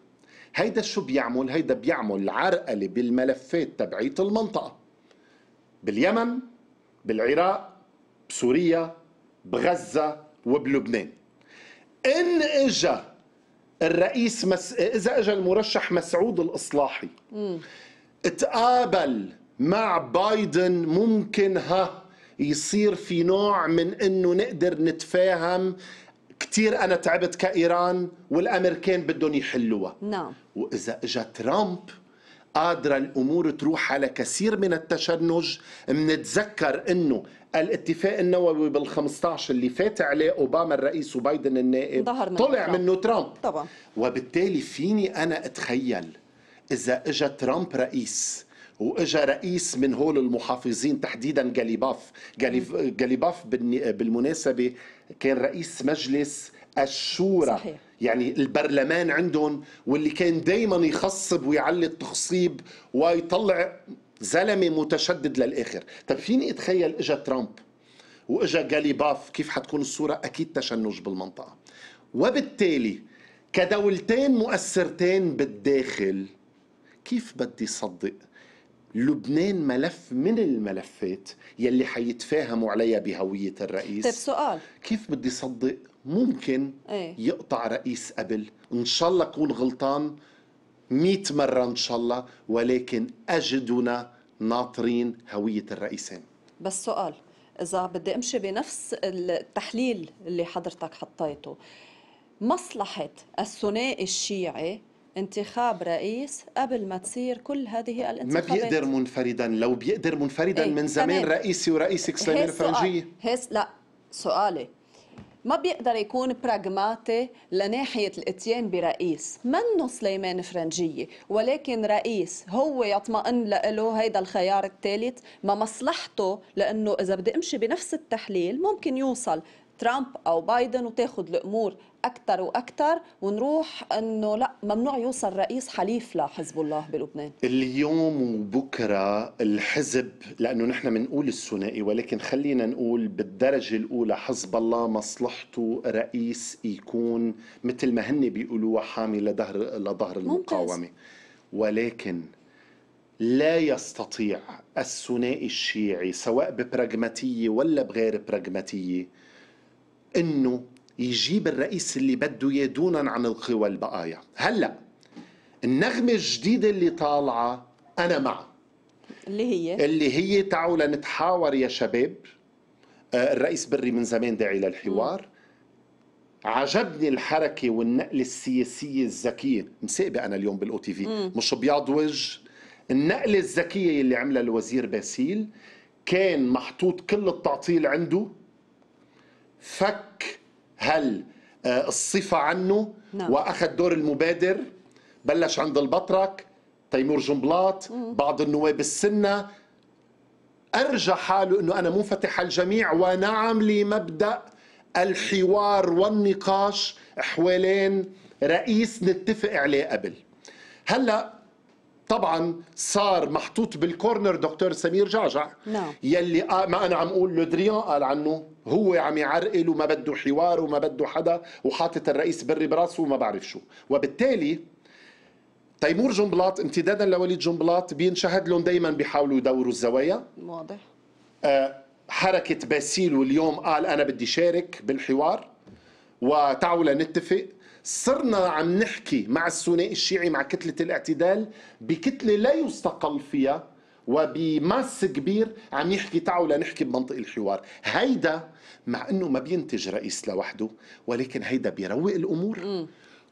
هيدا شو بيعمل هيدا بيعمل عرقلة بالملفات تبعيت المنطقة باليمن بالعراق بسوريا بغزة وبلبنان إن إجا الرئيس مس... إذا إجا المرشح مسعود الإصلاحي م. تقابل مع بايدن ممكن ها يصير في نوع من انه نقدر نتفاهم كثير انا تعبت كايران والامريكان بدهم يحلوها نعم واذا اجى ترامب قادرة الأمور تروح على كثير من التشنج منتذكر أنه الاتفاق النووي بال15 اللي فات عليه أوباما الرئيس وبايدن النائب من طلع ترامب. منه ترامب طبعا وبالتالي فيني أنا أتخيل إذا إجا ترامب رئيس واجا رئيس من هول المحافظين تحديدا جاليباف جاليباف بالمناسبه كان رئيس مجلس الشورى صحيح. يعني البرلمان عندهم واللي كان دايما يخصب ويعلي التخصيب ويطلع زلمه متشدد للاخر طب فيني اتخيل اجا ترامب واجا باف كيف حتكون الصوره اكيد تشنج بالمنطقه وبالتالي كدولتين مؤثرتين بالداخل كيف بدي صدق لبنان ملف من الملفات يلي حيتفاهموا عليها بهوية الرئيس طيب سؤال كيف بدي صدق ممكن ايه؟ يقطع رئيس قبل إن شاء الله أكون غلطان مئة مرة إن شاء الله ولكن أجدنا ناطرين هوية الرئيسين بس سؤال إذا بدي أمشي بنفس التحليل اللي حضرتك حطيته مصلحة الثنائي الشيعي انتخاب رئيس قبل ما تصير كل هذه الانتخابات ما بيقدر منفردا لو بيقدر منفردا ايه من زمان تمام. رئيسي ورئيسك سليمان آه، فرنجية هس لا سؤالي ما بيقدر يكون براغماتي لناحية الاتيان برئيس منه سليمان فرنجية ولكن رئيس هو يطمئن له هيدا الخيار الثالث ما مصلحته لأنه إذا بدي أمشي بنفس التحليل ممكن يوصل ترامب او بايدن وتاخذ الامور اكثر واكثر ونروح انه لا ممنوع يوصل رئيس حليف لحزب الله بلبنان اليوم وبكره الحزب لانه نحن بنقول الثنائي ولكن خلينا نقول بالدرجه الاولى حزب الله مصلحته رئيس يكون مثل ما هن بيقولوها حامي لظهر لظهر المقاومه ولكن لا يستطيع الثنائي الشيعي سواء ببراغماتيه ولا بغير براغماتيه انه يجيب الرئيس اللي بده اياه دونا عن القوى البقايا هلا النغمه الجديده اللي طالعه انا مع اللي هي اللي هي تعالوا لنتحاور يا شباب آه، الرئيس بري من زمان داعي للحوار م. عجبني الحركه والنقله السياسيه الذكيه مسابقه انا اليوم بالاو تي في مش ابيض وجه النقله الذكيه اللي عملها الوزير باسيل كان محطوط كل التعطيل عنده فك هل آه، الصفة عنه نعم. وأخذ دور المبادر بلش عند البطرك تيمور جنبلاط بعض النواب السنة أرجى حاله أنه أنا منفتح على الجميع ونعم لمبدأ الحوار والنقاش حوالين رئيس نتفق عليه قبل هلأ طبعا صار محطوط بالكورنر دكتور سمير جعجع نعم يلي آه، ما انا عم اقول لودريان قال عنه هو عم يعرقل وما بده حوار وما بده حدا وحاطط الرئيس بري براسه وما بعرف شو وبالتالي تيمور جنبلاط امتدادا لوليد جنبلاط بينشهد لهم دائما بيحاولوا يدوروا الزوايا واضح آه حركة باسيل واليوم قال أنا بدي شارك بالحوار وتعوا لنتفق صرنا عم نحكي مع الثنائي الشيعي مع كتلة الاعتدال بكتلة لا يستقل فيها وبماس كبير عم يحكي تعالوا لنحكي بمنطق الحوار هيدا مع انه ما بينتج رئيس لوحده ولكن هيدا بيروق الامور م.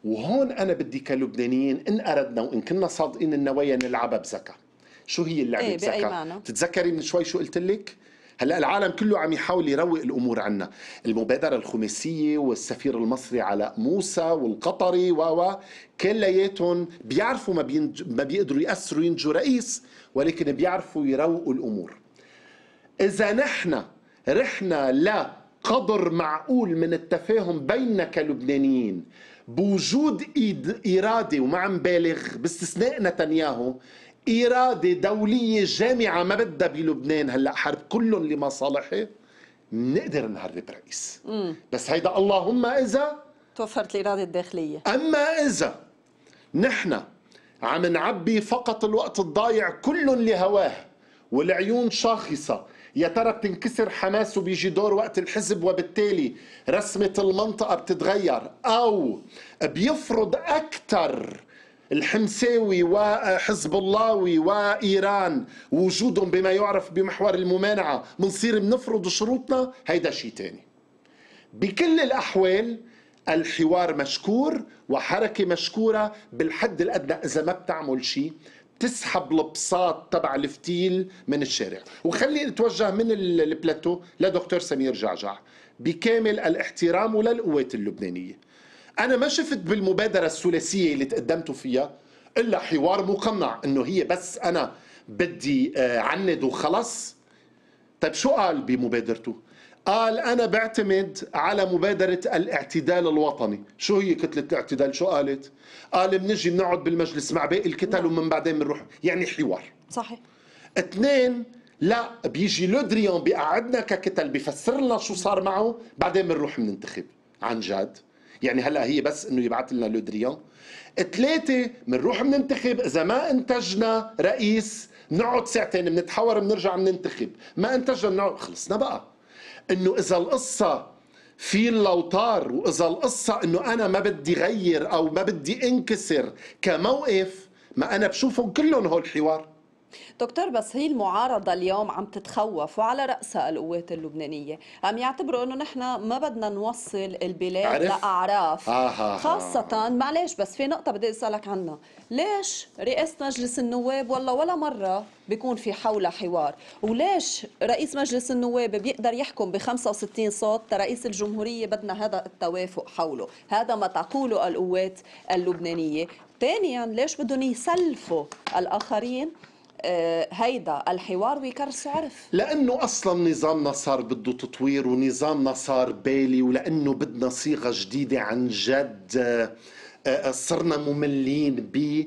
وهون انا بدي كلبنانيين ان اردنا وان كنا صادقين النوايا نلعبها بزكا شو هي اللعبه إيه بزكا تتذكري من شوي شو قلت لك هلا العالم كله عم يحاول يروق الامور عنا المبادره الخماسيه والسفير المصري على موسى والقطري و و كلياتهم بيعرفوا ما, بينج... ما بيقدروا ياثروا ينجوا رئيس ولكن بيعرفوا يروقوا الامور اذا نحن رحنا لقدر معقول من التفاهم بيننا كلبنانيين بوجود إيد... إرادة وما عم بالغ باستثناء نتنياهو إرادة دولية جامعة ما بدها بلبنان هلأ حرب كلهم لمصالحه بنقدر نهرب رئيس مم. بس هيدا اللهم إذا توفرت الإرادة الداخلية أما إذا نحن عم نعبي فقط الوقت الضايع كل لهواه والعيون شاخصة يا ترى بتنكسر حماس وبيجي دور وقت الحزب وبالتالي رسمة المنطقة بتتغير أو بيفرض أكثر الحمساوي وحزب آه، اللهوي وإيران وجودهم بما يعرف بمحور الممانعة منصير بنفرض شروطنا هيدا شيء ثاني بكل الأحوال الحوار مشكور وحركة مشكورة بالحد الأدنى إذا ما بتعمل شيء تسحب البساط تبع الفتيل من الشارع وخلي اتوجه من البلاتو لدكتور سمير جعجع بكامل الاحترام وللقوات اللبنانيه انا ما شفت بالمبادره الثلاثيه اللي تقدمتوا فيها الا حوار مقنع انه هي بس انا بدي آه، عند وخلص طيب شو قال بمبادرته قال انا بعتمد على مبادره الاعتدال الوطني شو هي كتله الاعتدال شو قالت قال بنجي بنقعد بالمجلس مع باقي الكتل نعم. ومن بعدين بنروح يعني حوار صحيح اثنين لا بيجي لودريان بيقعدنا ككتل بيفسر لنا شو صار معه بعدين بنروح بننتخب عن جد يعني هلا هي بس انه يبعث لنا لودريان ثلاثه بنروح بننتخب اذا ما انتجنا رئيس بنقعد ساعتين بنتحاور بنرجع بننتخب ما انتجنا بنقعد خلصنا بقى انه اذا القصه في اللوطار واذا القصه انه انا ما بدي غير او ما بدي انكسر كموقف ما انا بشوفهم كلهم هول الحوار دكتور بس هي المعارضة اليوم عم تتخوف وعلى رأسها القوات اللبنانية عم يعتبروا أنه نحن ما بدنا نوصل البلاد عرف؟ لأعراف آه،, آه آه خاصة معلش بس في نقطة بدي أسألك عنها ليش رئاسة مجلس النواب والله ولا مرة بيكون في حولها حوار وليش رئيس مجلس النواب بيقدر يحكم ب 65 صوت رئيس الجمهورية بدنا هذا التوافق حوله هذا ما تقوله القوات اللبنانية ثانيا ليش بدهم يسلفوا الآخرين آه، هيدا الحوار ويكرس عرف لانه اصلا نظامنا صار بده تطوير ونظامنا صار بالي ولانه بدنا صيغه جديده عن جد آه، آه، صرنا مملين ب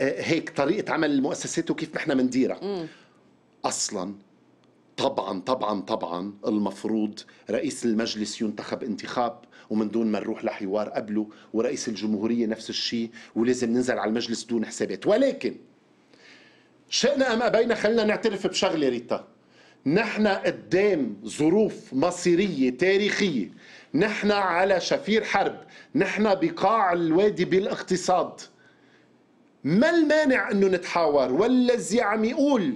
هيك طريقه عمل المؤسسات وكيف نحن بنديرها اصلا طبعا طبعا طبعا المفروض رئيس المجلس ينتخب انتخاب ومن دون ما نروح لحوار قبله ورئيس الجمهورية نفس الشيء ولازم ننزل على المجلس دون حسابات ولكن شئنا أم أبينا خلينا نعترف بشغلة ريتا نحن قدام ظروف مصيرية تاريخية نحن على شفير حرب نحن بقاع الوادي بالاقتصاد ما المانع انه نتحاور والذي عم يقول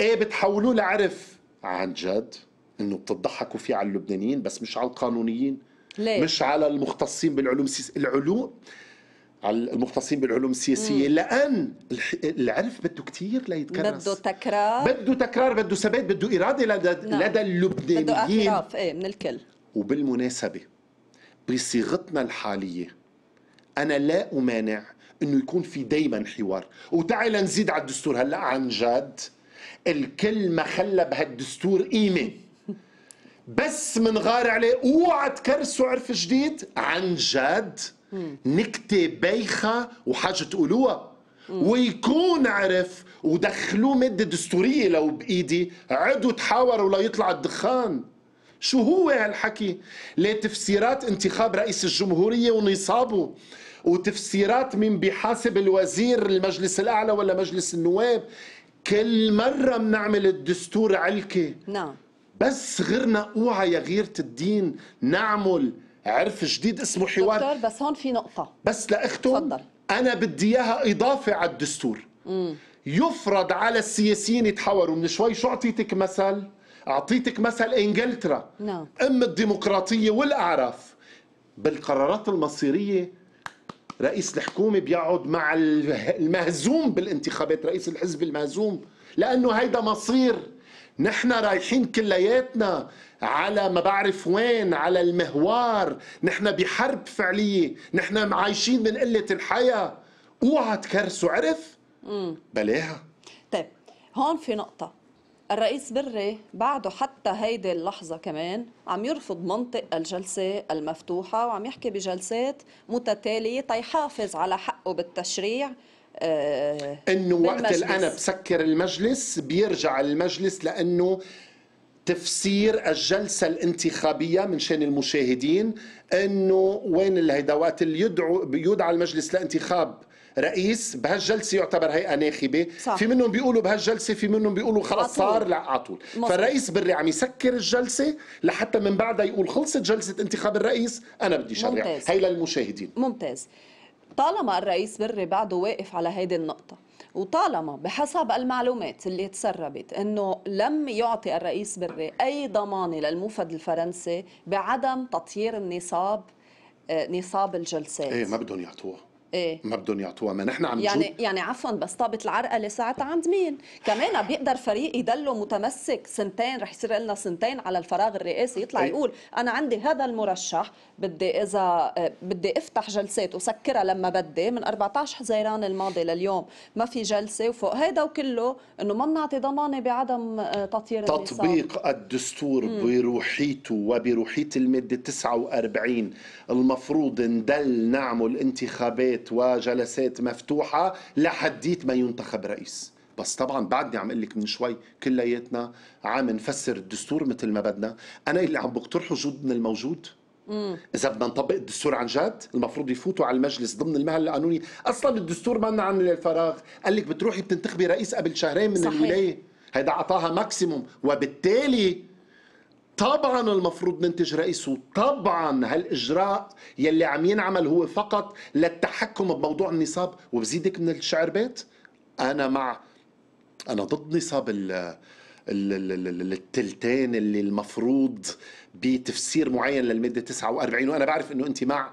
ايه بتحولوه لعرف عن جد انه بتضحكوا فيه على اللبنانيين بس مش على القانونيين ليه؟ مش على المختصين بالعلوم السياسية العلوم على المختصين بالعلوم السياسية مم. لأن العرف بده كتير ليتكرس بده تكرار بده تكرار بده ثبات بده إرادة لدى, نعم. لدى اللبنانيين بده أعتراف إيه من الكل وبالمناسبة بصيغتنا الحالية أنا لا أمانع أنه يكون في دايما حوار وتعال نزيد على الدستور هلأ عن جد الكل ما خلى بهالدستور قيمة بس منغار عليه اوعى تكرسوا عرف جديد عن جد نكتة بايخة وحاجة تقولوها ويكون عرف ودخلوه مادة دستورية لو بإيدي عدوا تحاوروا ليطلع الدخان شو هو هالحكي ليه تفسيرات انتخاب رئيس الجمهورية ونصابه وتفسيرات مين بحاسب الوزير المجلس الأعلى ولا مجلس النواب كل مرة بنعمل الدستور علكة نعم بس غيرنا اوعى يا غيرة الدين نعمل عرف جديد اسمه حوار دكتور بس هون في نقطة بس لأختم تفضل. أنا بدي إياها إضافة على الدستور مم. يفرض على السياسيين يتحوروا من شوي شو أعطيتك مثل أعطيتك مثل إنجلترا نعم. أم الديمقراطية والأعراف بالقرارات المصيرية رئيس الحكومة بيقعد مع المهزوم بالانتخابات رئيس الحزب المهزوم لأنه هيدا مصير نحن رايحين كلياتنا على ما بعرف وين على المهوار نحن بحرب فعلية نحن عايشين من قلة الحياة اوعى تكرسوا عرف بلاها طيب هون في نقطة الرئيس بري بعده حتى هيدي اللحظة كمان عم يرفض منطق الجلسة المفتوحة وعم يحكي بجلسات متتالية تيحافظ على حقه بالتشريع آه انه وقت انا بسكر المجلس بيرجع المجلس لانه تفسير الجلسة الانتخابية من شان المشاهدين انه وين الهدوات اللي يدعو يدعى المجلس لانتخاب رئيس بهالجلسه يعتبر هيئه ناخبه صح. في منهم بيقولوا بهالجلسه في منهم بيقولوا خلص صار لا على طول فالرئيس بري عم يسكر الجلسه لحتى من بعدها يقول خلصت جلسه انتخاب الرئيس انا بدي شرع هي للمشاهدين ممتاز طالما الرئيس بري بعده واقف على هيدي النقطه وطالما بحسب المعلومات اللي تسربت انه لم يعطي الرئيس بري اي ضمانه للموفد الفرنسي بعدم تطيير النصاب آه، نصاب الجلسات ايه ما بدهم يعطوها إيه؟ ما بدهم يعطوها ما نحن عم يعني يعني عفوا بس طابت العرقله ساعتها عند مين؟ كمان بيقدر فريق يضله متمسك سنتين رح يصير لنا سنتين على الفراغ الرئاسي يطلع إيه؟ يقول انا عندي هذا المرشح بدي اذا آه، بدي افتح جلسات وسكرها لما بدي من 14 حزيران الماضي لليوم ما في جلسه وفوق هيدا وكله انه ما بنعطي ضمانه بعدم آه، تطهير تطبيق الدستور مم. بروحيته وبروحيه الماده 49 المفروض ندل نعمل انتخابات وندوات وجلسات مفتوحه لحديت ما ينتخب رئيس بس طبعا بعدني عم اقول لك من شوي كلياتنا عم نفسر الدستور مثل ما بدنا انا اللي عم بقترحه جود من الموجود اذا بدنا نطبق الدستور عن جد المفروض يفوتوا على المجلس ضمن المهل القانوني اصلا الدستور ما عن للفراغ قال لك بتروحي بتنتخبي رئيس قبل شهرين من صحيح. الولايه هيدا اعطاها ماكسيموم وبالتالي طبعا المفروض ننتج رئيس وطبعا هالاجراء يلي عم ينعمل هو فقط للتحكم بموضوع النصاب وبزيدك من الشعر بيت انا مع انا ضد نصاب ال التلتين اللي المفروض بتفسير معين للمادة 49 وأنا بعرف أنه أنت مع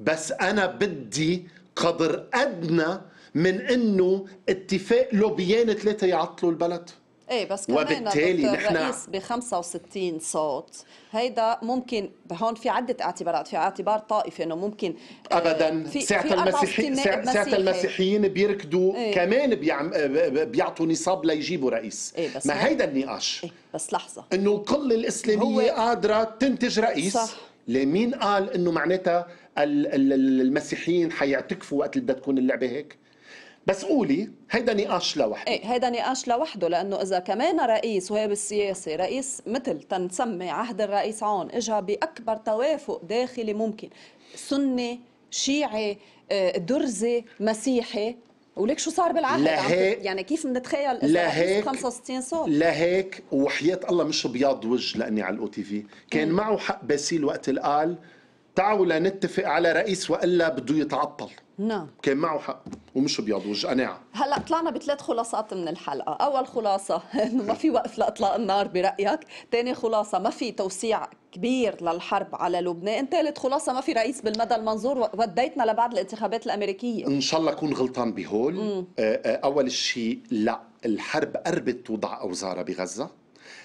بس أنا بدي قدر أدنى من أنه اتفاق لوبيان ثلاثة يعطلوا البلد ايه بس كمان وبالتالي نحن الرئيس ب 65 صوت هيدا ممكن هون في عده اعتبارات في اعتبار طائفي انه ممكن آه، ابدا في ساعه المسيحيين ساعه المسيحيين بيركضوا ايه؟ كمان بيعم بيعطوا نصاب ليجيبوا رئيس ايه بس ما هيدا النقاش ايه بس لحظه انه القله الاسلاميه قادره تنتج رئيس صح لمين قال انه معناتها المسيحيين حيعتكفوا وقت اللي بدها تكون اللعبه هيك؟ بس قولي هيدا نقاش لوحده ايه هيدا نقاش لوحده لانه اذا كمان رئيس وهي بالسياسه رئيس مثل تنسمي عهد الرئيس عون اجى باكبر توافق داخلي ممكن سني شيعي آه، درزي مسيحي وليك شو صار بالعهد لهيك يعني كيف بنتخيل لهيك 65 صوت لهيك وحياة الله مش بياض وجه لاني على الاو تي في كان معه حق باسيل وقت اللي قال تعالوا لنتفق على رئيس والا بده يتعطل نعم كان معه حق ومش ابيض قناعه هلا طلعنا بثلاث خلاصات من الحلقه، اول خلاصه انه ما في وقف لاطلاق النار برايك، ثاني خلاصه ما في توسيع كبير للحرب على لبنان، ثالث خلاصه ما في رئيس بالمدى المنظور وديتنا لبعد الانتخابات الامريكيه ان شاء الله اكون غلطان بهول، آه، آه، اول شيء لا الحرب قربت توضع اوزارها بغزه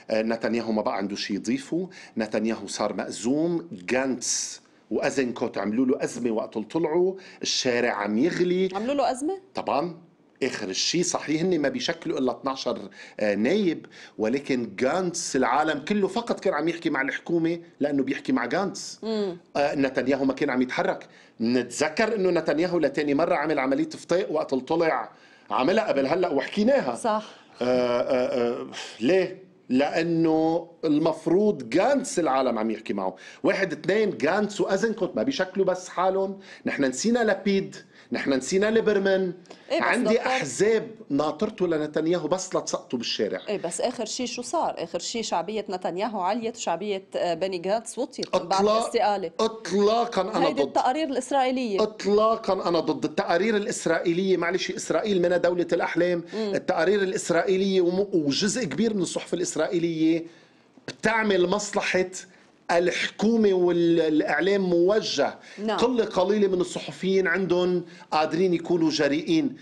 آه، نتنياهو ما بقى عنده شيء يضيفه، نتنياهو صار مأزوم، جانتس وازنكوت عملوا له ازمه وقت طلعوا الشارع عم يغلي عملوا له ازمه طبعا اخر الشيء صحيح هن ما بيشكلوا الا 12 آه، نايب ولكن جانتس العالم كله فقط كان عم يحكي مع الحكومه لانه بيحكي مع جانتس آه، نتنياهو ما كان عم يتحرك نتذكر انه نتنياهو لتاني مره عمل عمليه افطاء وقت طلع عملها قبل هلا وحكيناها صح آآ آه، آآ ليه لانه المفروض جانس العالم عم يحكي معه واحد اثنين جانس وازنكوت ما بيشكلوا بس حالهم نحن نسينا لبيد نحن نسينا ليبرمان إيه عندي دكتور. احزاب ناطرته لنتنياهو بس لتسقطه بالشارع ايه بس اخر شيء شو صار؟ اخر شيء شعبيه نتنياهو عليت وشعبيه آه، بني جاتس وطيت بعد الاستقاله اطلاقا انا هيدي ضد التقارير الاسرائيليه اطلاقا انا ضد التقارير الاسرائيليه معلش اسرائيل منها دوله الاحلام مم. التقارير الاسرائيليه وجزء كبير من الصحف الاسرائيليه الإسرائيلية بتعمل مصلحة الحكومة والإعلام موجه نعم. قلة قليلة من الصحفيين عندهم قادرين يكونوا جريئين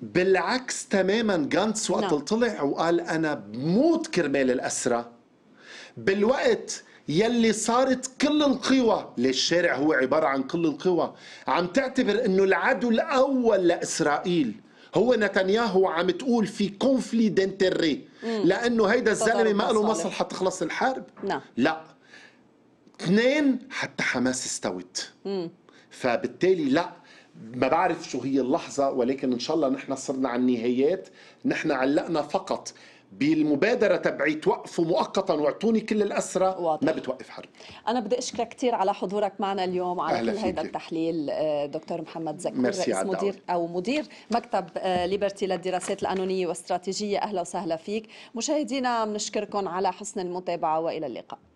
بالعكس تماما غانتس وقت نعم. طلع وقال أنا بموت كرمال الأسرة بالوقت يلي صارت كل القوى للشارع هو عبارة عن كل القوى عم تعتبر أنه العدو الأول لإسرائيل هو نتنياهو عم تقول في كونفلي دنتري لانه هيدا الزلمه ما له مصلحه حتخلص الحرب نعم لا اثنين حتى حماس استوت مم. فبالتالي لا ما بعرف شو هي اللحظة ولكن إن شاء الله نحن صرنا على النهايات نحن علقنا فقط بالمبادره تبعيت وقفوا مؤقتا واعطوني كل الاسرى واضح. ما بتوقف حرب انا بدي اشكرك كثير على حضورك معنا اليوم على كل هذا التحليل آه، دكتور محمد زكور رئيس مدير او مدير مكتب آه، ليبرتي للدراسات القانونيه والاستراتيجيه اهلا وسهلا فيك مشاهدينا بنشكركم على حسن المتابعه والى اللقاء